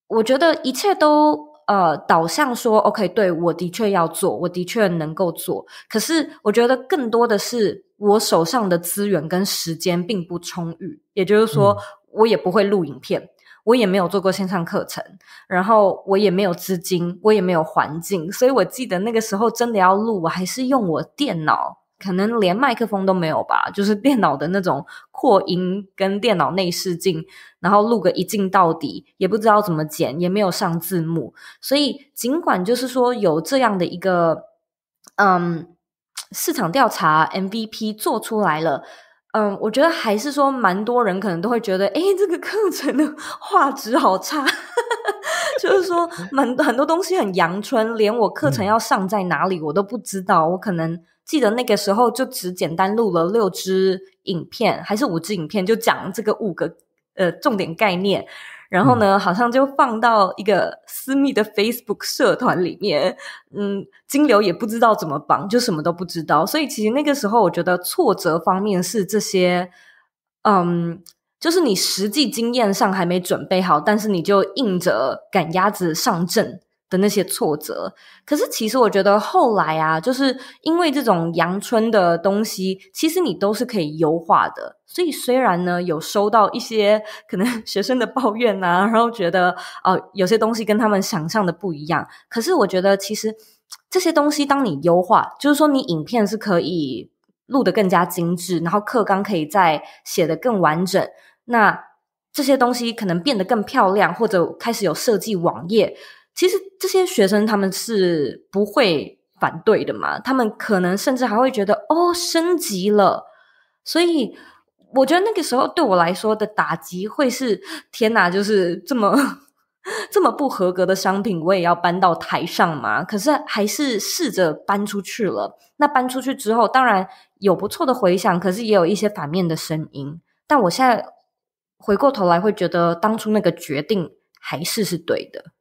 我觉得一切都呃导向说 OK，对，我的确要做，我的确能够做，可是我觉得更多的是我手上的资源跟时间并不充裕，也就是说。我也不会录影片，我也没有做过线上课程，然后我也没有资金，我也没有环境，所以我记得那个时候真的要录，我还是用我电脑，可能连麦克风都没有吧，就是电脑的那种扩音跟电脑内视镜，然后录个一镜到底，也不知道怎么剪，也没有上字幕，所以尽管就是说有这样的一个嗯市场调查 MVP 做出来了。嗯，我觉得还是说蛮多人可能都会觉得，哎，这个课程的画质好差，就是说蛮很多东西很阳春，连我课程要上在哪里我都不知道，我可能记得那个时候就只简单录了六支影片还是五支影片，就讲这个五个呃重点概念。然后呢，好像就放到一个私密的 Facebook 社团里面，嗯，金流也不知道怎么绑，就什么都不知道。所以其实那个时候，我觉得挫折方面是这些，嗯，就是你实际经验上还没准备好，但是你就硬着赶鸭子上阵。的那些挫折，可是其实我觉得后来啊，就是因为这种阳春的东西，其实你都是可以优化的。所以虽然呢，有收到一些可能 学生的抱怨啊，然后觉得哦，有些东西跟他们想象的不一样，可是我觉得其实这些东西，当你优化，就是说你影片是可以录得更加精致，然后课纲可以再写得更完整，那这些东西可能变得更漂亮，或者开始有设计网页。其实这些学生他们是不会反对的嘛，他们可能甚至还会觉得哦升级了，所以我觉得那个时候对我来说的打击会是天哪，就是这么 这么不合格的商品，我也要搬到台上嘛。可是还是试着搬出去了。那搬出去之后，当然有不错的回响，可是也有一些反面的声音。但我现在回过头来会觉得，当初那个决定还是是对的。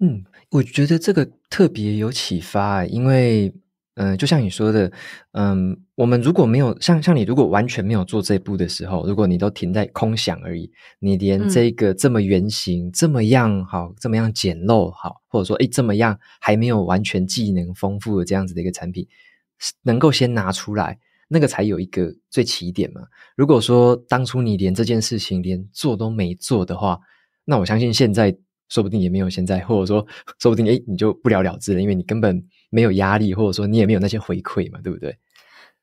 嗯，我觉得这个特别有启发，因为，嗯，就像你说的，嗯，我们如果没有像像你，如果完全没有做这一步的时候，如果你都停在空想而已，你连这个这么原型这么样好，这么样简陋好，或者说哎这么样还没有完全技能丰富的这样子的一个产品，能够先拿出来，那个才有一个最起点嘛。如果说当初你连这件事情连做都没做的话，那我相信现在。说不定也没有现在，或者说，说不定哎，你就不了了之了，因为你根本没有压力，或者说你也没有那些回馈嘛，对不对？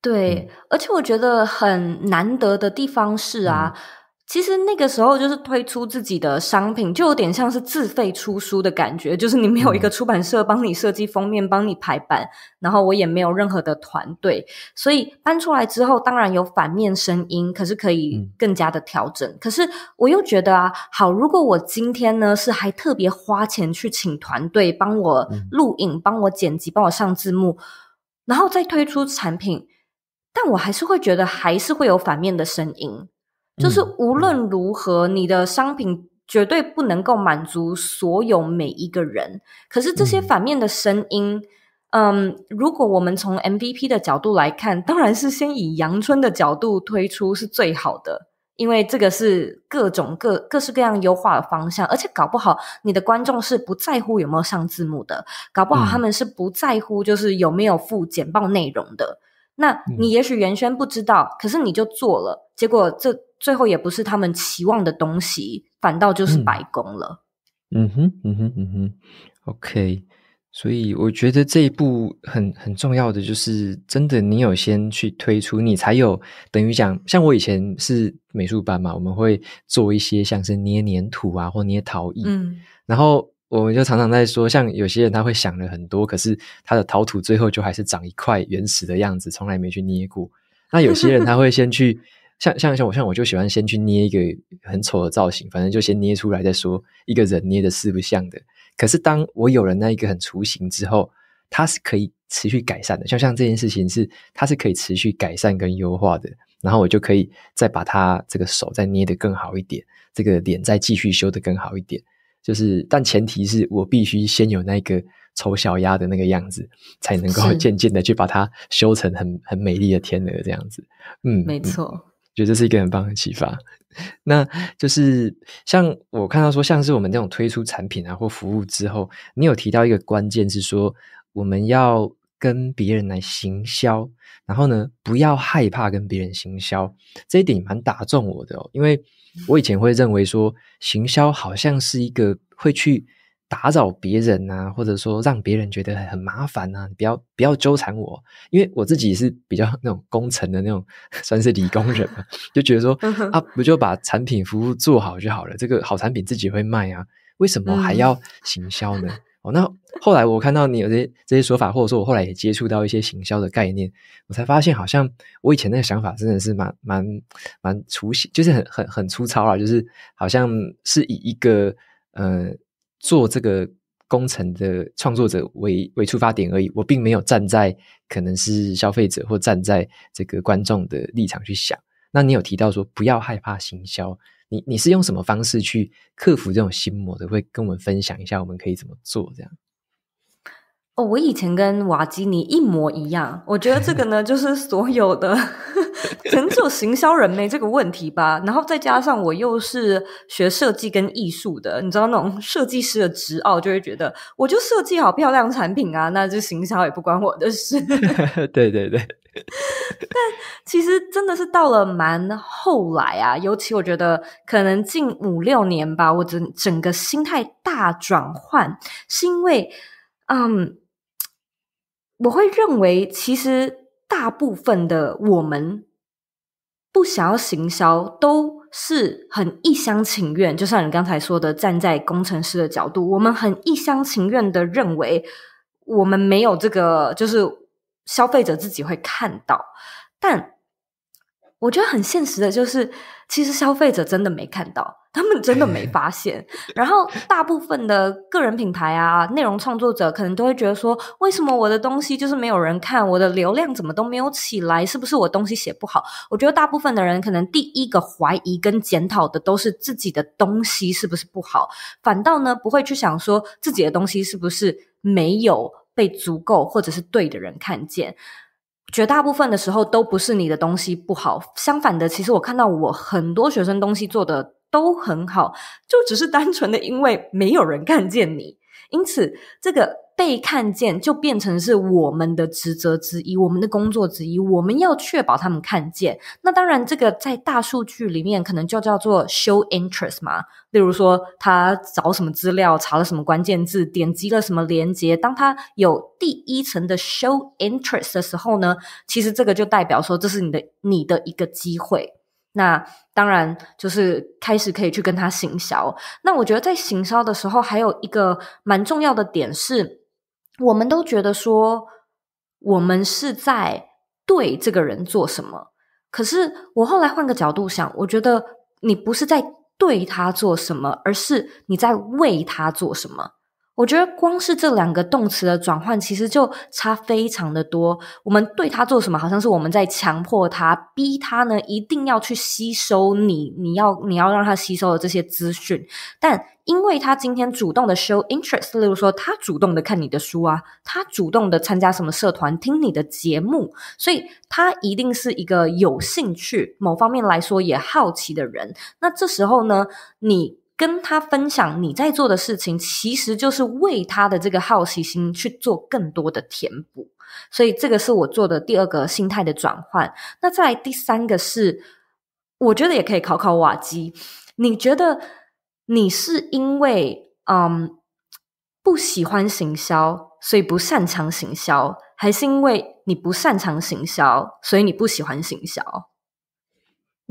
对，而且我觉得很难得的地方是啊。其实那个时候就是推出自己的商品，就有点像是自费出书的感觉。就是你没有一个出版社帮你设计封面，帮你排版，然后我也没有任何的团队，所以搬出来之后，当然有反面声音，可是可以更加的调整。可是我又觉得啊，好，如果我今天呢是还特别花钱去请团队帮我录影、帮我剪辑、帮我上字幕，然后再推出产品，但我还是会觉得还是会有反面的声音。就是无论如何，你的商品绝对不能够满足所有每一个人。可是这些反面的声音，嗯，如果我们从 MVP 的角度来看，当然是先以阳春的角度推出是最好的，因为这个是各种各各式各样优化的方向。而且搞不好你的观众是不在乎有没有上字幕的，搞不好他们是不在乎就是有没有附简报内容的。那你也许原先不知道，可是你就做了，结果这。最后也不是他们期望的东西，反倒就是白宫了。嗯哼，嗯哼，嗯哼，OK。所以我觉得这一步很很重要的，就是真的你有先去推出，你才有等于讲，像我以前是美术班嘛，我们会做一些像是捏黏土啊或捏陶艺。嗯，然后我们就常常在说，像有些人他会想了很多，可是他的陶土最后就还是长一块原始的样子，从来没去捏过。那有些人他会先去。像像像我像我就喜欢先去捏一个很丑的造型，反正就先捏出来再说。一个人捏的四不像的，可是当我有了那一个很雏形之后，它是可以持续改善的。就像这件事情是它是可以持续改善跟优化的。然后我就可以再把它这个手再捏得更好一点，这个脸再继续修得更好一点。就是，但前提是我必须先有那个丑小鸭的那个样子，才能够渐渐的去把它修成很很美丽的天鹅这样子。嗯，没错。觉得这是一个很棒的启发，那就是像我看到说，像是我们这种推出产品啊或服务之后，你有提到一个关键是说，我们要跟别人来行销，然后呢，不要害怕跟别人行销，这一点蛮打中我的，因为我以前会认为说行销好像是一个会去。打扰别人啊，或者说让别人觉得很麻烦啊。不要不要纠缠我，因为我自己是比较那种工程的那种，算是理工人嘛，就觉得说啊，不就把产品服务做好就好了，这个好产品自己会卖啊，为什么还要行销呢？哦，那后来我看到你有些这些说法，或者说我后来也接触到一些行销的概念，我才发现好像我以前那个想法真的是蛮蛮蛮粗心，就是很很很粗糙啊，就是好像是以一个嗯。做这个工程的创作者为为出发点而已，我并没有站在可能是消费者或站在这个观众的立场去想。那你有提到说不要害怕行销，你你是用什么方式去克服这种心魔的？会跟我们分享一下，我们可以怎么做这样？哦，我以前跟瓦基尼一模一样，我觉得这个呢，就是所有的，可能只有行销人没这个问题吧。然后再加上我又是学设计跟艺术的，你知道那种设计师的执傲，就会觉得我就设计好漂亮产品啊，那就行销也不关我的事。对对对。但其实真的是到了蛮后来啊，尤其我觉得可能近五六年吧，我整整个心态大转换，是因为嗯。我会认为，其实大部分的我们不想要行销，都是很一厢情愿。就像你刚才说的，站在工程师的角度，我们很一厢情愿的认为，我们没有这个，就是消费者自己会看到，但。我觉得很现实的就是，其实消费者真的没看到，他们真的没发现。然后大部分的个人品牌啊、内容创作者可能都会觉得说，为什么我的东西就是没有人看，我的流量怎么都没有起来？是不是我东西写不好？我觉得大部分的人可能第一个怀疑跟检讨的都是自己的东西是不是不好，反倒呢不会去想说自己的东西是不是没有被足够或者是对的人看见。绝大部分的时候都不是你的东西不好，相反的，其实我看到我很多学生东西做的都很好，就只是单纯的因为没有人看见你，因此这个。被看见就变成是我们的职责之一，我们的工作之一。我们要确保他们看见。那当然，这个在大数据里面可能就叫做 show interest 嘛。例如说，他找什么资料，查了什么关键字，点击了什么连接。当他有第一层的 show interest 的时候呢，其实这个就代表说，这是你的你的一个机会。那当然就是开始可以去跟他行销。那我觉得在行销的时候，还有一个蛮重要的点是。我们都觉得说，我们是在对这个人做什么。可是我后来换个角度想，我觉得你不是在对他做什么，而是你在为他做什么。我觉得光是这两个动词的转换，其实就差非常的多。我们对他做什么，好像是我们在强迫他，逼他呢，一定要去吸收你，你要你要让他吸收的这些资讯。但因为他今天主动的 show interest，例如说他主动的看你的书啊，他主动的参加什么社团，听你的节目，所以他一定是一个有兴趣，某方面来说也好奇的人。那这时候呢，你。跟他分享你在做的事情，其实就是为他的这个好奇心去做更多的填补。所以这个是我做的第二个心态的转换。那再第三个是，我觉得也可以考考瓦基，你觉得你是因为嗯不喜欢行销，所以不擅长行销，还是因为你不擅长行销，所以你不喜欢行销？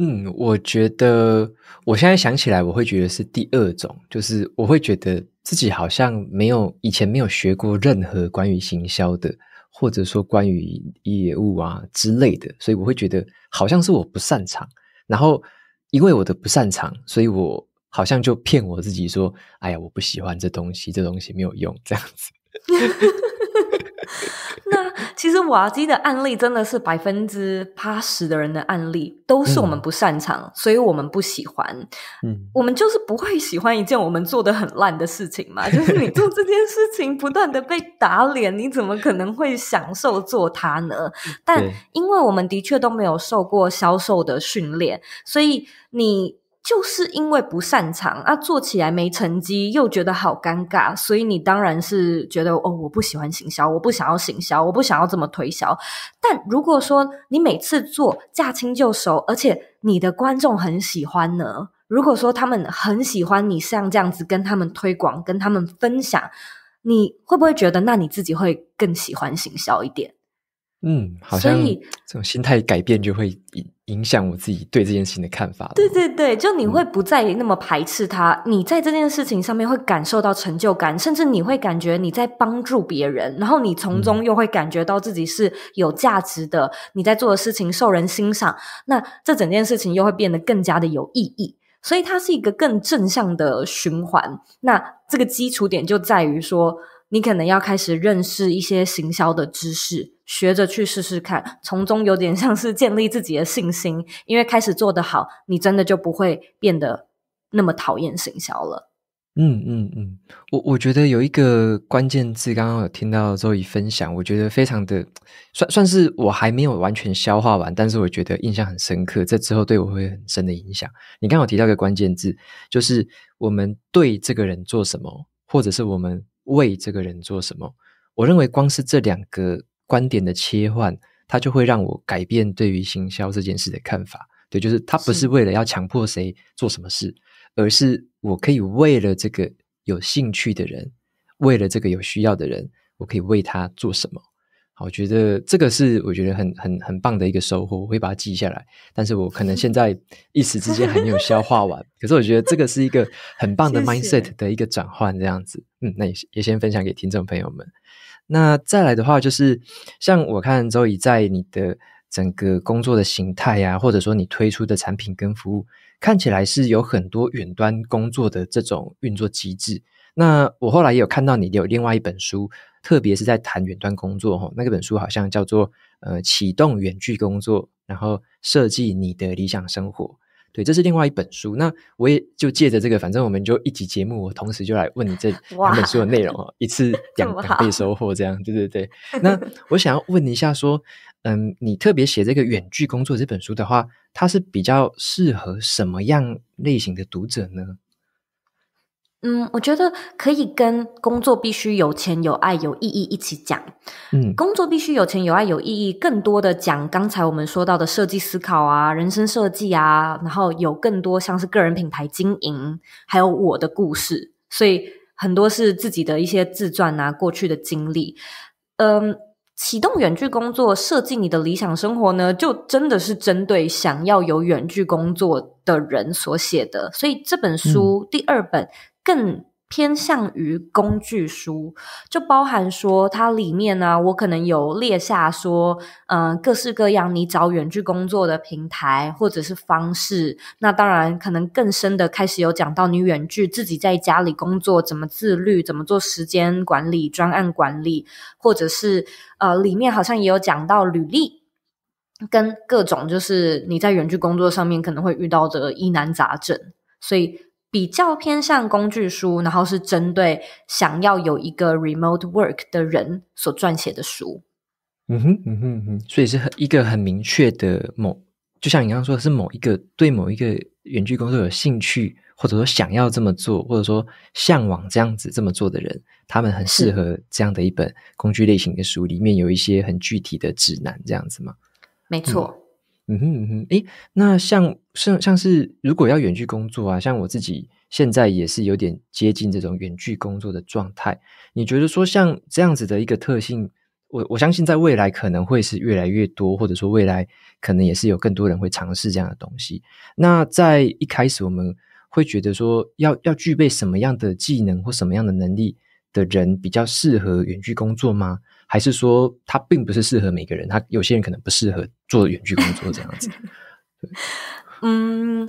嗯，我觉得我现在想起来，我会觉得是第二种，就是我会觉得自己好像没有以前没有学过任何关于行销的，或者说关于业务啊之类的，所以我会觉得好像是我不擅长，然后因为我的不擅长，所以我好像就骗我自己说，哎呀，我不喜欢这东西，这东西没有用这样子。那。其实瓦基的案例真的是百分之八十的人的案例都是我们不擅长，所以我们不喜欢。嗯，我们就是不会喜欢一件我们做的很烂的事情嘛。就是你做这件事情不断的被打脸，你怎么可能会享受做它呢？但因为我们的确都没有受过销售的训练，所以你。就是因为不擅长，啊，做起来没成绩，又觉得好尴尬，所以你当然是觉得哦，我不喜欢行销，我不想要行销，我不想要这么推销。但如果说你每次做驾轻就熟，而且你的观众很喜欢呢？如果说他们很喜欢你，像这样子跟他们推广、跟他们分享，你会不会觉得那你自己会更喜欢行销一点？嗯，所以这种心态改变就会影影响我自己对这件事情的看法。对对对，就你会不再那么排斥他，你在这件事情上面会感受到成就感，甚至你会感觉你在帮助别人，然后你从中又会感觉到自己是有价值的，你在做的事情受人欣赏，那这整件事情又会变得更加的有意义。所以它是一个更正向的循环。那这个基础点就在于说。你可能要开始认识一些行销的知识，学着去试试看，从中有点 像是建立自己的信心，因为开始做得好，你真的就不会变得那么讨厌行销了。嗯嗯嗯，我我觉得有一个关键字，刚刚有听到周怡分享，我觉得非常的算算是我还没有完全消化完，但是我觉得印象很深刻，这之后对我会很深的影响。你刚有提到一个关键字，就是我们对这个人做什么，或者是我们。为这个人做什么？我认为光是这两个观点的切换，它就会让我改变对于行销这件事的看法。对，就是他不是为了要强迫谁做什么事，而是我可以为了这个有兴趣的人，为了这个有需要的人，我可以为他做什么。我觉得这个是我觉得很很很棒的一个收获，我会把它记下来。但是我可能现在一时之间还没有消化完。可是我觉得这个是一个很棒的 mindset 的一个转换，这样子。嗯，那也也先分享给听众朋友们。那再来的话，就是像我看周怡在你的整个工作的形态呀，或者说你推出的产品跟服务，看起来是有很多远端工作的这种运作机制。那我后来也有看到你有另外一本书，特别是在谈远端工作哈，那本书好像叫做呃启动远距工作，然后设计你的理想生活，对，这是另外一本书。那我也就借着这个，反正我们就一集节目，我同时就来问你这 两本书的内容哦，一次 两两倍收获这样，对对对。那我想要问一下，说嗯，你特别写这个远距工作这本书的话，它是比较适合什么样类型的读者呢？嗯，我觉得可以跟工作必须有钱有爱有意义一起讲。嗯，工作必须有钱有爱有意义，更多的讲刚才我们说到的设计思考啊，人生设计啊，然后有更多像是个人品牌经营，还有我的故事，所以很多是自己的一些自传啊，过去的经历。嗯，启动远距工作，设计你的理想生活呢，就真的是针对想要有远距工作的人所写的。所以这本书第二本。更偏向于工具书，就包含说它里面呢，我可能有列下说，嗯，各式各样你找远距工作的平台或者是方式。那当然，可能更深的开始有讲到你远距自己在家里工作怎么自律，怎么做时间管理、专案管理，或者是呃，里面好像也有讲到履历跟各种就是你在远距工作上面可能会遇到的疑难杂症，所以。比较偏向工具书，然后是针对想要有一个 remote work 的人所撰写的书。嗯哼，嗯哼，所以是很一个很明确的某，就像你刚刚说的是某一个对某一个远距工作有兴趣，或者说想要这么做，或者说向往这样子这么做的人，他们很适合这样的一本工具类型的书，里面有一些很具体的指南，这样子吗？没错。嗯哼嗯哼，诶，那像像像是如果要远距工作啊，像我自己现在也是有点接近这种远距工作的状态。你觉得说像这样子的一个特性，我我相信在未来可能会是越来越多，或者说未来可能也是有更多人会尝试这样的东西。那在一开始我们会觉得说要要具备什么样的技能或什么样的能力的人比较适合远距工作吗？还是说，它并不是适合每个人。他有些人可能不适合做远距工作这样子。嗯，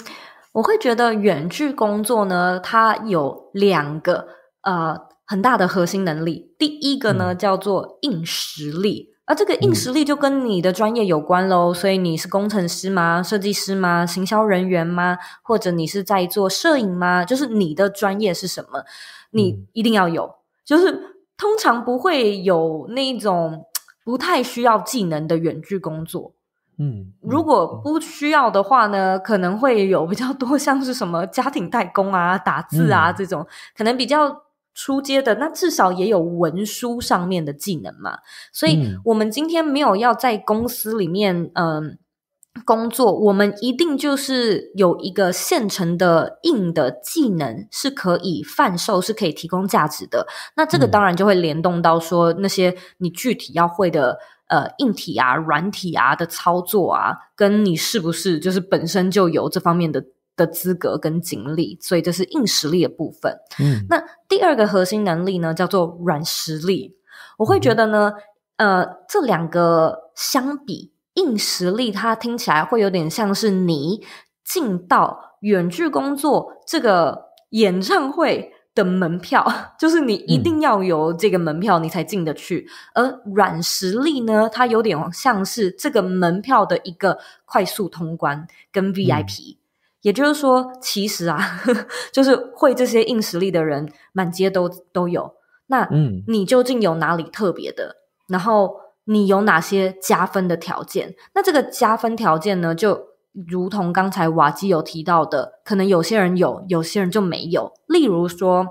我会觉得远距工作呢，它有两个呃很大的核心能力。第一个呢，叫做硬实力，而这个硬实力就跟你的专业有关喽。所以你是工程师吗？设计师吗？行销人员吗？或者你是在做摄影吗？就是你的专业是什么，你一定要有，就是。通常不会有那种不太需要技能的远距工作，嗯，如果不需要的话呢，可能会有比较多像是什么家庭代工啊、打字啊这种，可能比较出街的。那至少也有文书上面的技能嘛，所以我们今天没有要在公司里面，嗯。工作，我们一定就是有一个现成的硬的技能是可以贩售，是可以提供价值的。那这个当然就会联动到说，那些你具体要会的呃硬体啊、软体啊的操作啊，跟你是不是就是本身就有这方面的的资格跟经历，所以这是硬实力的部分。嗯，那第二个核心能力呢，叫做软实力。我会觉得呢，呃，这两个相比。硬实力，它听起来会有点像是你进到远距工作这个演唱会的门票，就是你一定要有这个门票，你才进得去。而软实力呢，它有点像是这个门票的一个快速通关跟 VIP。也就是说，其实啊，就是会这些硬实力的人，满街都都有。那嗯，你究竟有哪里特别的？然后。你有哪些加分的条件？那这个加分条件呢，就如同刚才瓦基有提到的，可能有些人有，有些人就没有。例如说，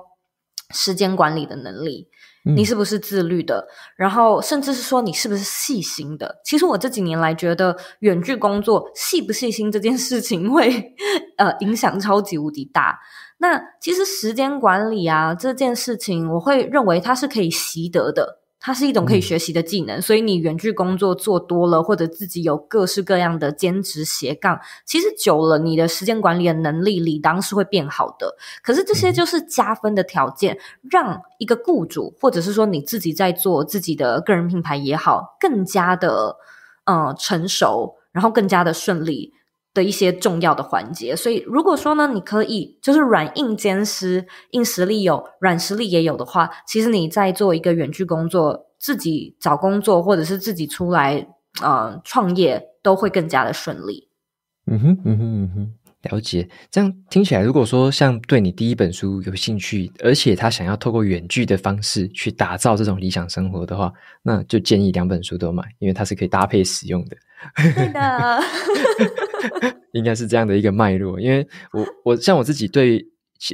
时间管理的能力，你是不是自律的？然后甚至是说，你是不是细心的？其实我这几年来觉得，远距工作细不细心这件事情会呃影响超级无敌大。那其实时间管理啊这件事情，我会认为它是可以习得的。它是一种可以学习的技能，所以你远距工作做多了，或者自己有各式各样的兼职斜杠，其实久了，你的时间管理的能力理当是会变好的。可是这些就是加分的条件，让一个雇主，或者是说你自己在做自己的个人品牌也好，更加的嗯成熟，然后更加的顺利。的一些重要的环节，所以如果说呢，你可以就是软硬兼施，硬实力有，软实力也有的话，其实你在做一个远距工作，自己找工作或者是自己出来呃创业，都会更加的顺利。嗯哼，嗯哼，嗯哼，了解。这样听起来，如果说像对你第一本书有兴趣，而且他想要透过远距的方式去打造这种理想生活的话，那就建议两本书都买，因为它是可以搭配使用的。对的。应该是这样的一个脉络，因为我我像我自己对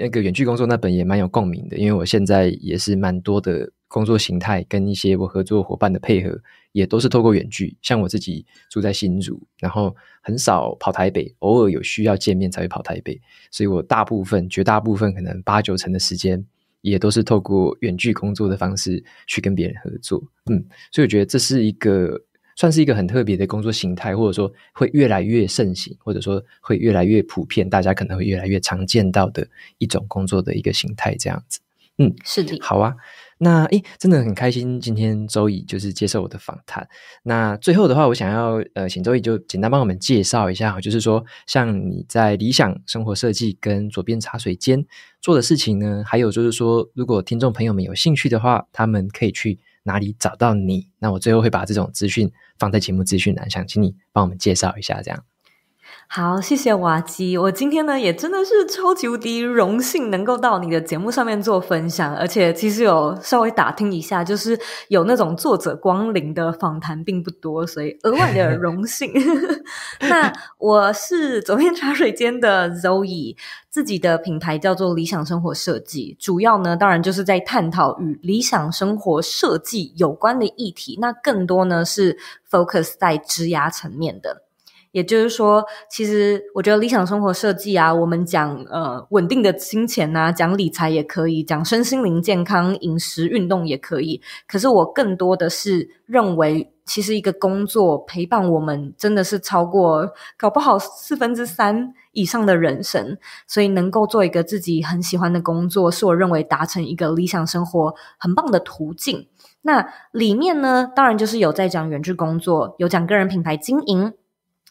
那个远距工作那本也蛮有共鸣的，因为我现在也是蛮多的工作形态，跟一些我合作伙伴的配合也都是透过远距。像我自己住在新竹，然后很少跑台北，偶尔有需要见面才会跑台北，所以我大部分、绝大部分可能八九成的时间也都是透过远距工作的方式去跟别人合作。嗯，所以我觉得这是一个。算是一个很特别的工作形态，或者说会越来越盛行，或者说会越来越普遍，大家可能会越来越常见到的一种工作的一个形态，这样子。嗯，是的，好啊。那诶，真的很开心今天周乙就是接受我的访谈。那最后的话，我想要呃请周乙就简单帮我们介绍一下，就是说像你在理想生活设计跟左边茶水间做的事情呢，还有就是说如果听众朋友们有兴趣的话，他们可以去。哪里找到你？那我最后会把这种资讯放在节目资讯栏，想请你帮我们介绍一下，这样。好，谢谢瓦基。我今天呢也真的是超级无敌荣幸，能够到你的节目上面做分享。而且其实有稍微打听一下，就是有那种作者光临的访谈并不多，所以额外的荣幸。那我是昨天茶水间的 Zoe，自己的品牌叫做理想生活设计，主要呢当然就是在探讨与理想生活设计有关的议题。那更多呢是 focus 在枝芽层面的。也就是说，其实我觉得理想生活设计啊，我们讲呃稳定的金钱啊，讲理财也可以，讲身心灵健康、饮食运动也可以。可是我更多的是认为，其实一个工作陪伴我们真的是超过搞不好四分之三以上的人生，所以能够做一个自己很喜欢的工作，是我认为达成一个理想生活很棒的途径。那里面呢，当然就是有在讲远距工作，有讲个人品牌经营。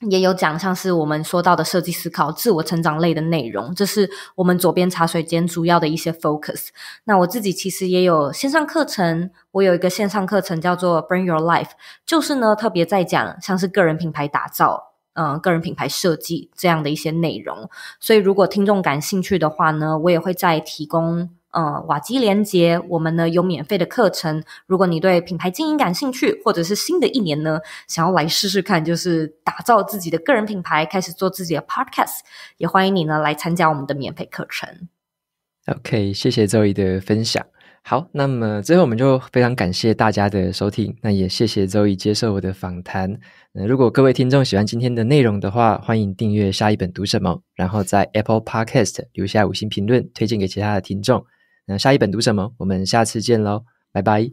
也有讲像是我们说到的设计思考、自我成长类的内容，这是我们左边茶水间主要的一些 focus。那我自己其实也有线上课程，我有一个线上课程叫做 Bring Your Life，就是呢特别在讲像是个人品牌打造、嗯个人品牌设计这样的一些内容。所以如果听众感兴趣的话呢，我也会再提供。呃，瓦基连接，我们呢有免费的课程。如果你对品牌经营感兴趣，或者是新的一年呢想要来试试看，就是打造自己的个人品牌，开始做自己的 podcast，也欢迎你呢来参加我们的免费课程。OK，谢谢周易的分享。好，那么最后我们就非常感谢大家的收听，那也谢谢周易接受我的访谈。那如果各位听众喜欢今天的内容的话，欢迎订阅下一本读什么，然后在 Apple Podcast 留下五星评论，推荐给其他的听众。那下一本读什么？我们下次见喽，拜拜。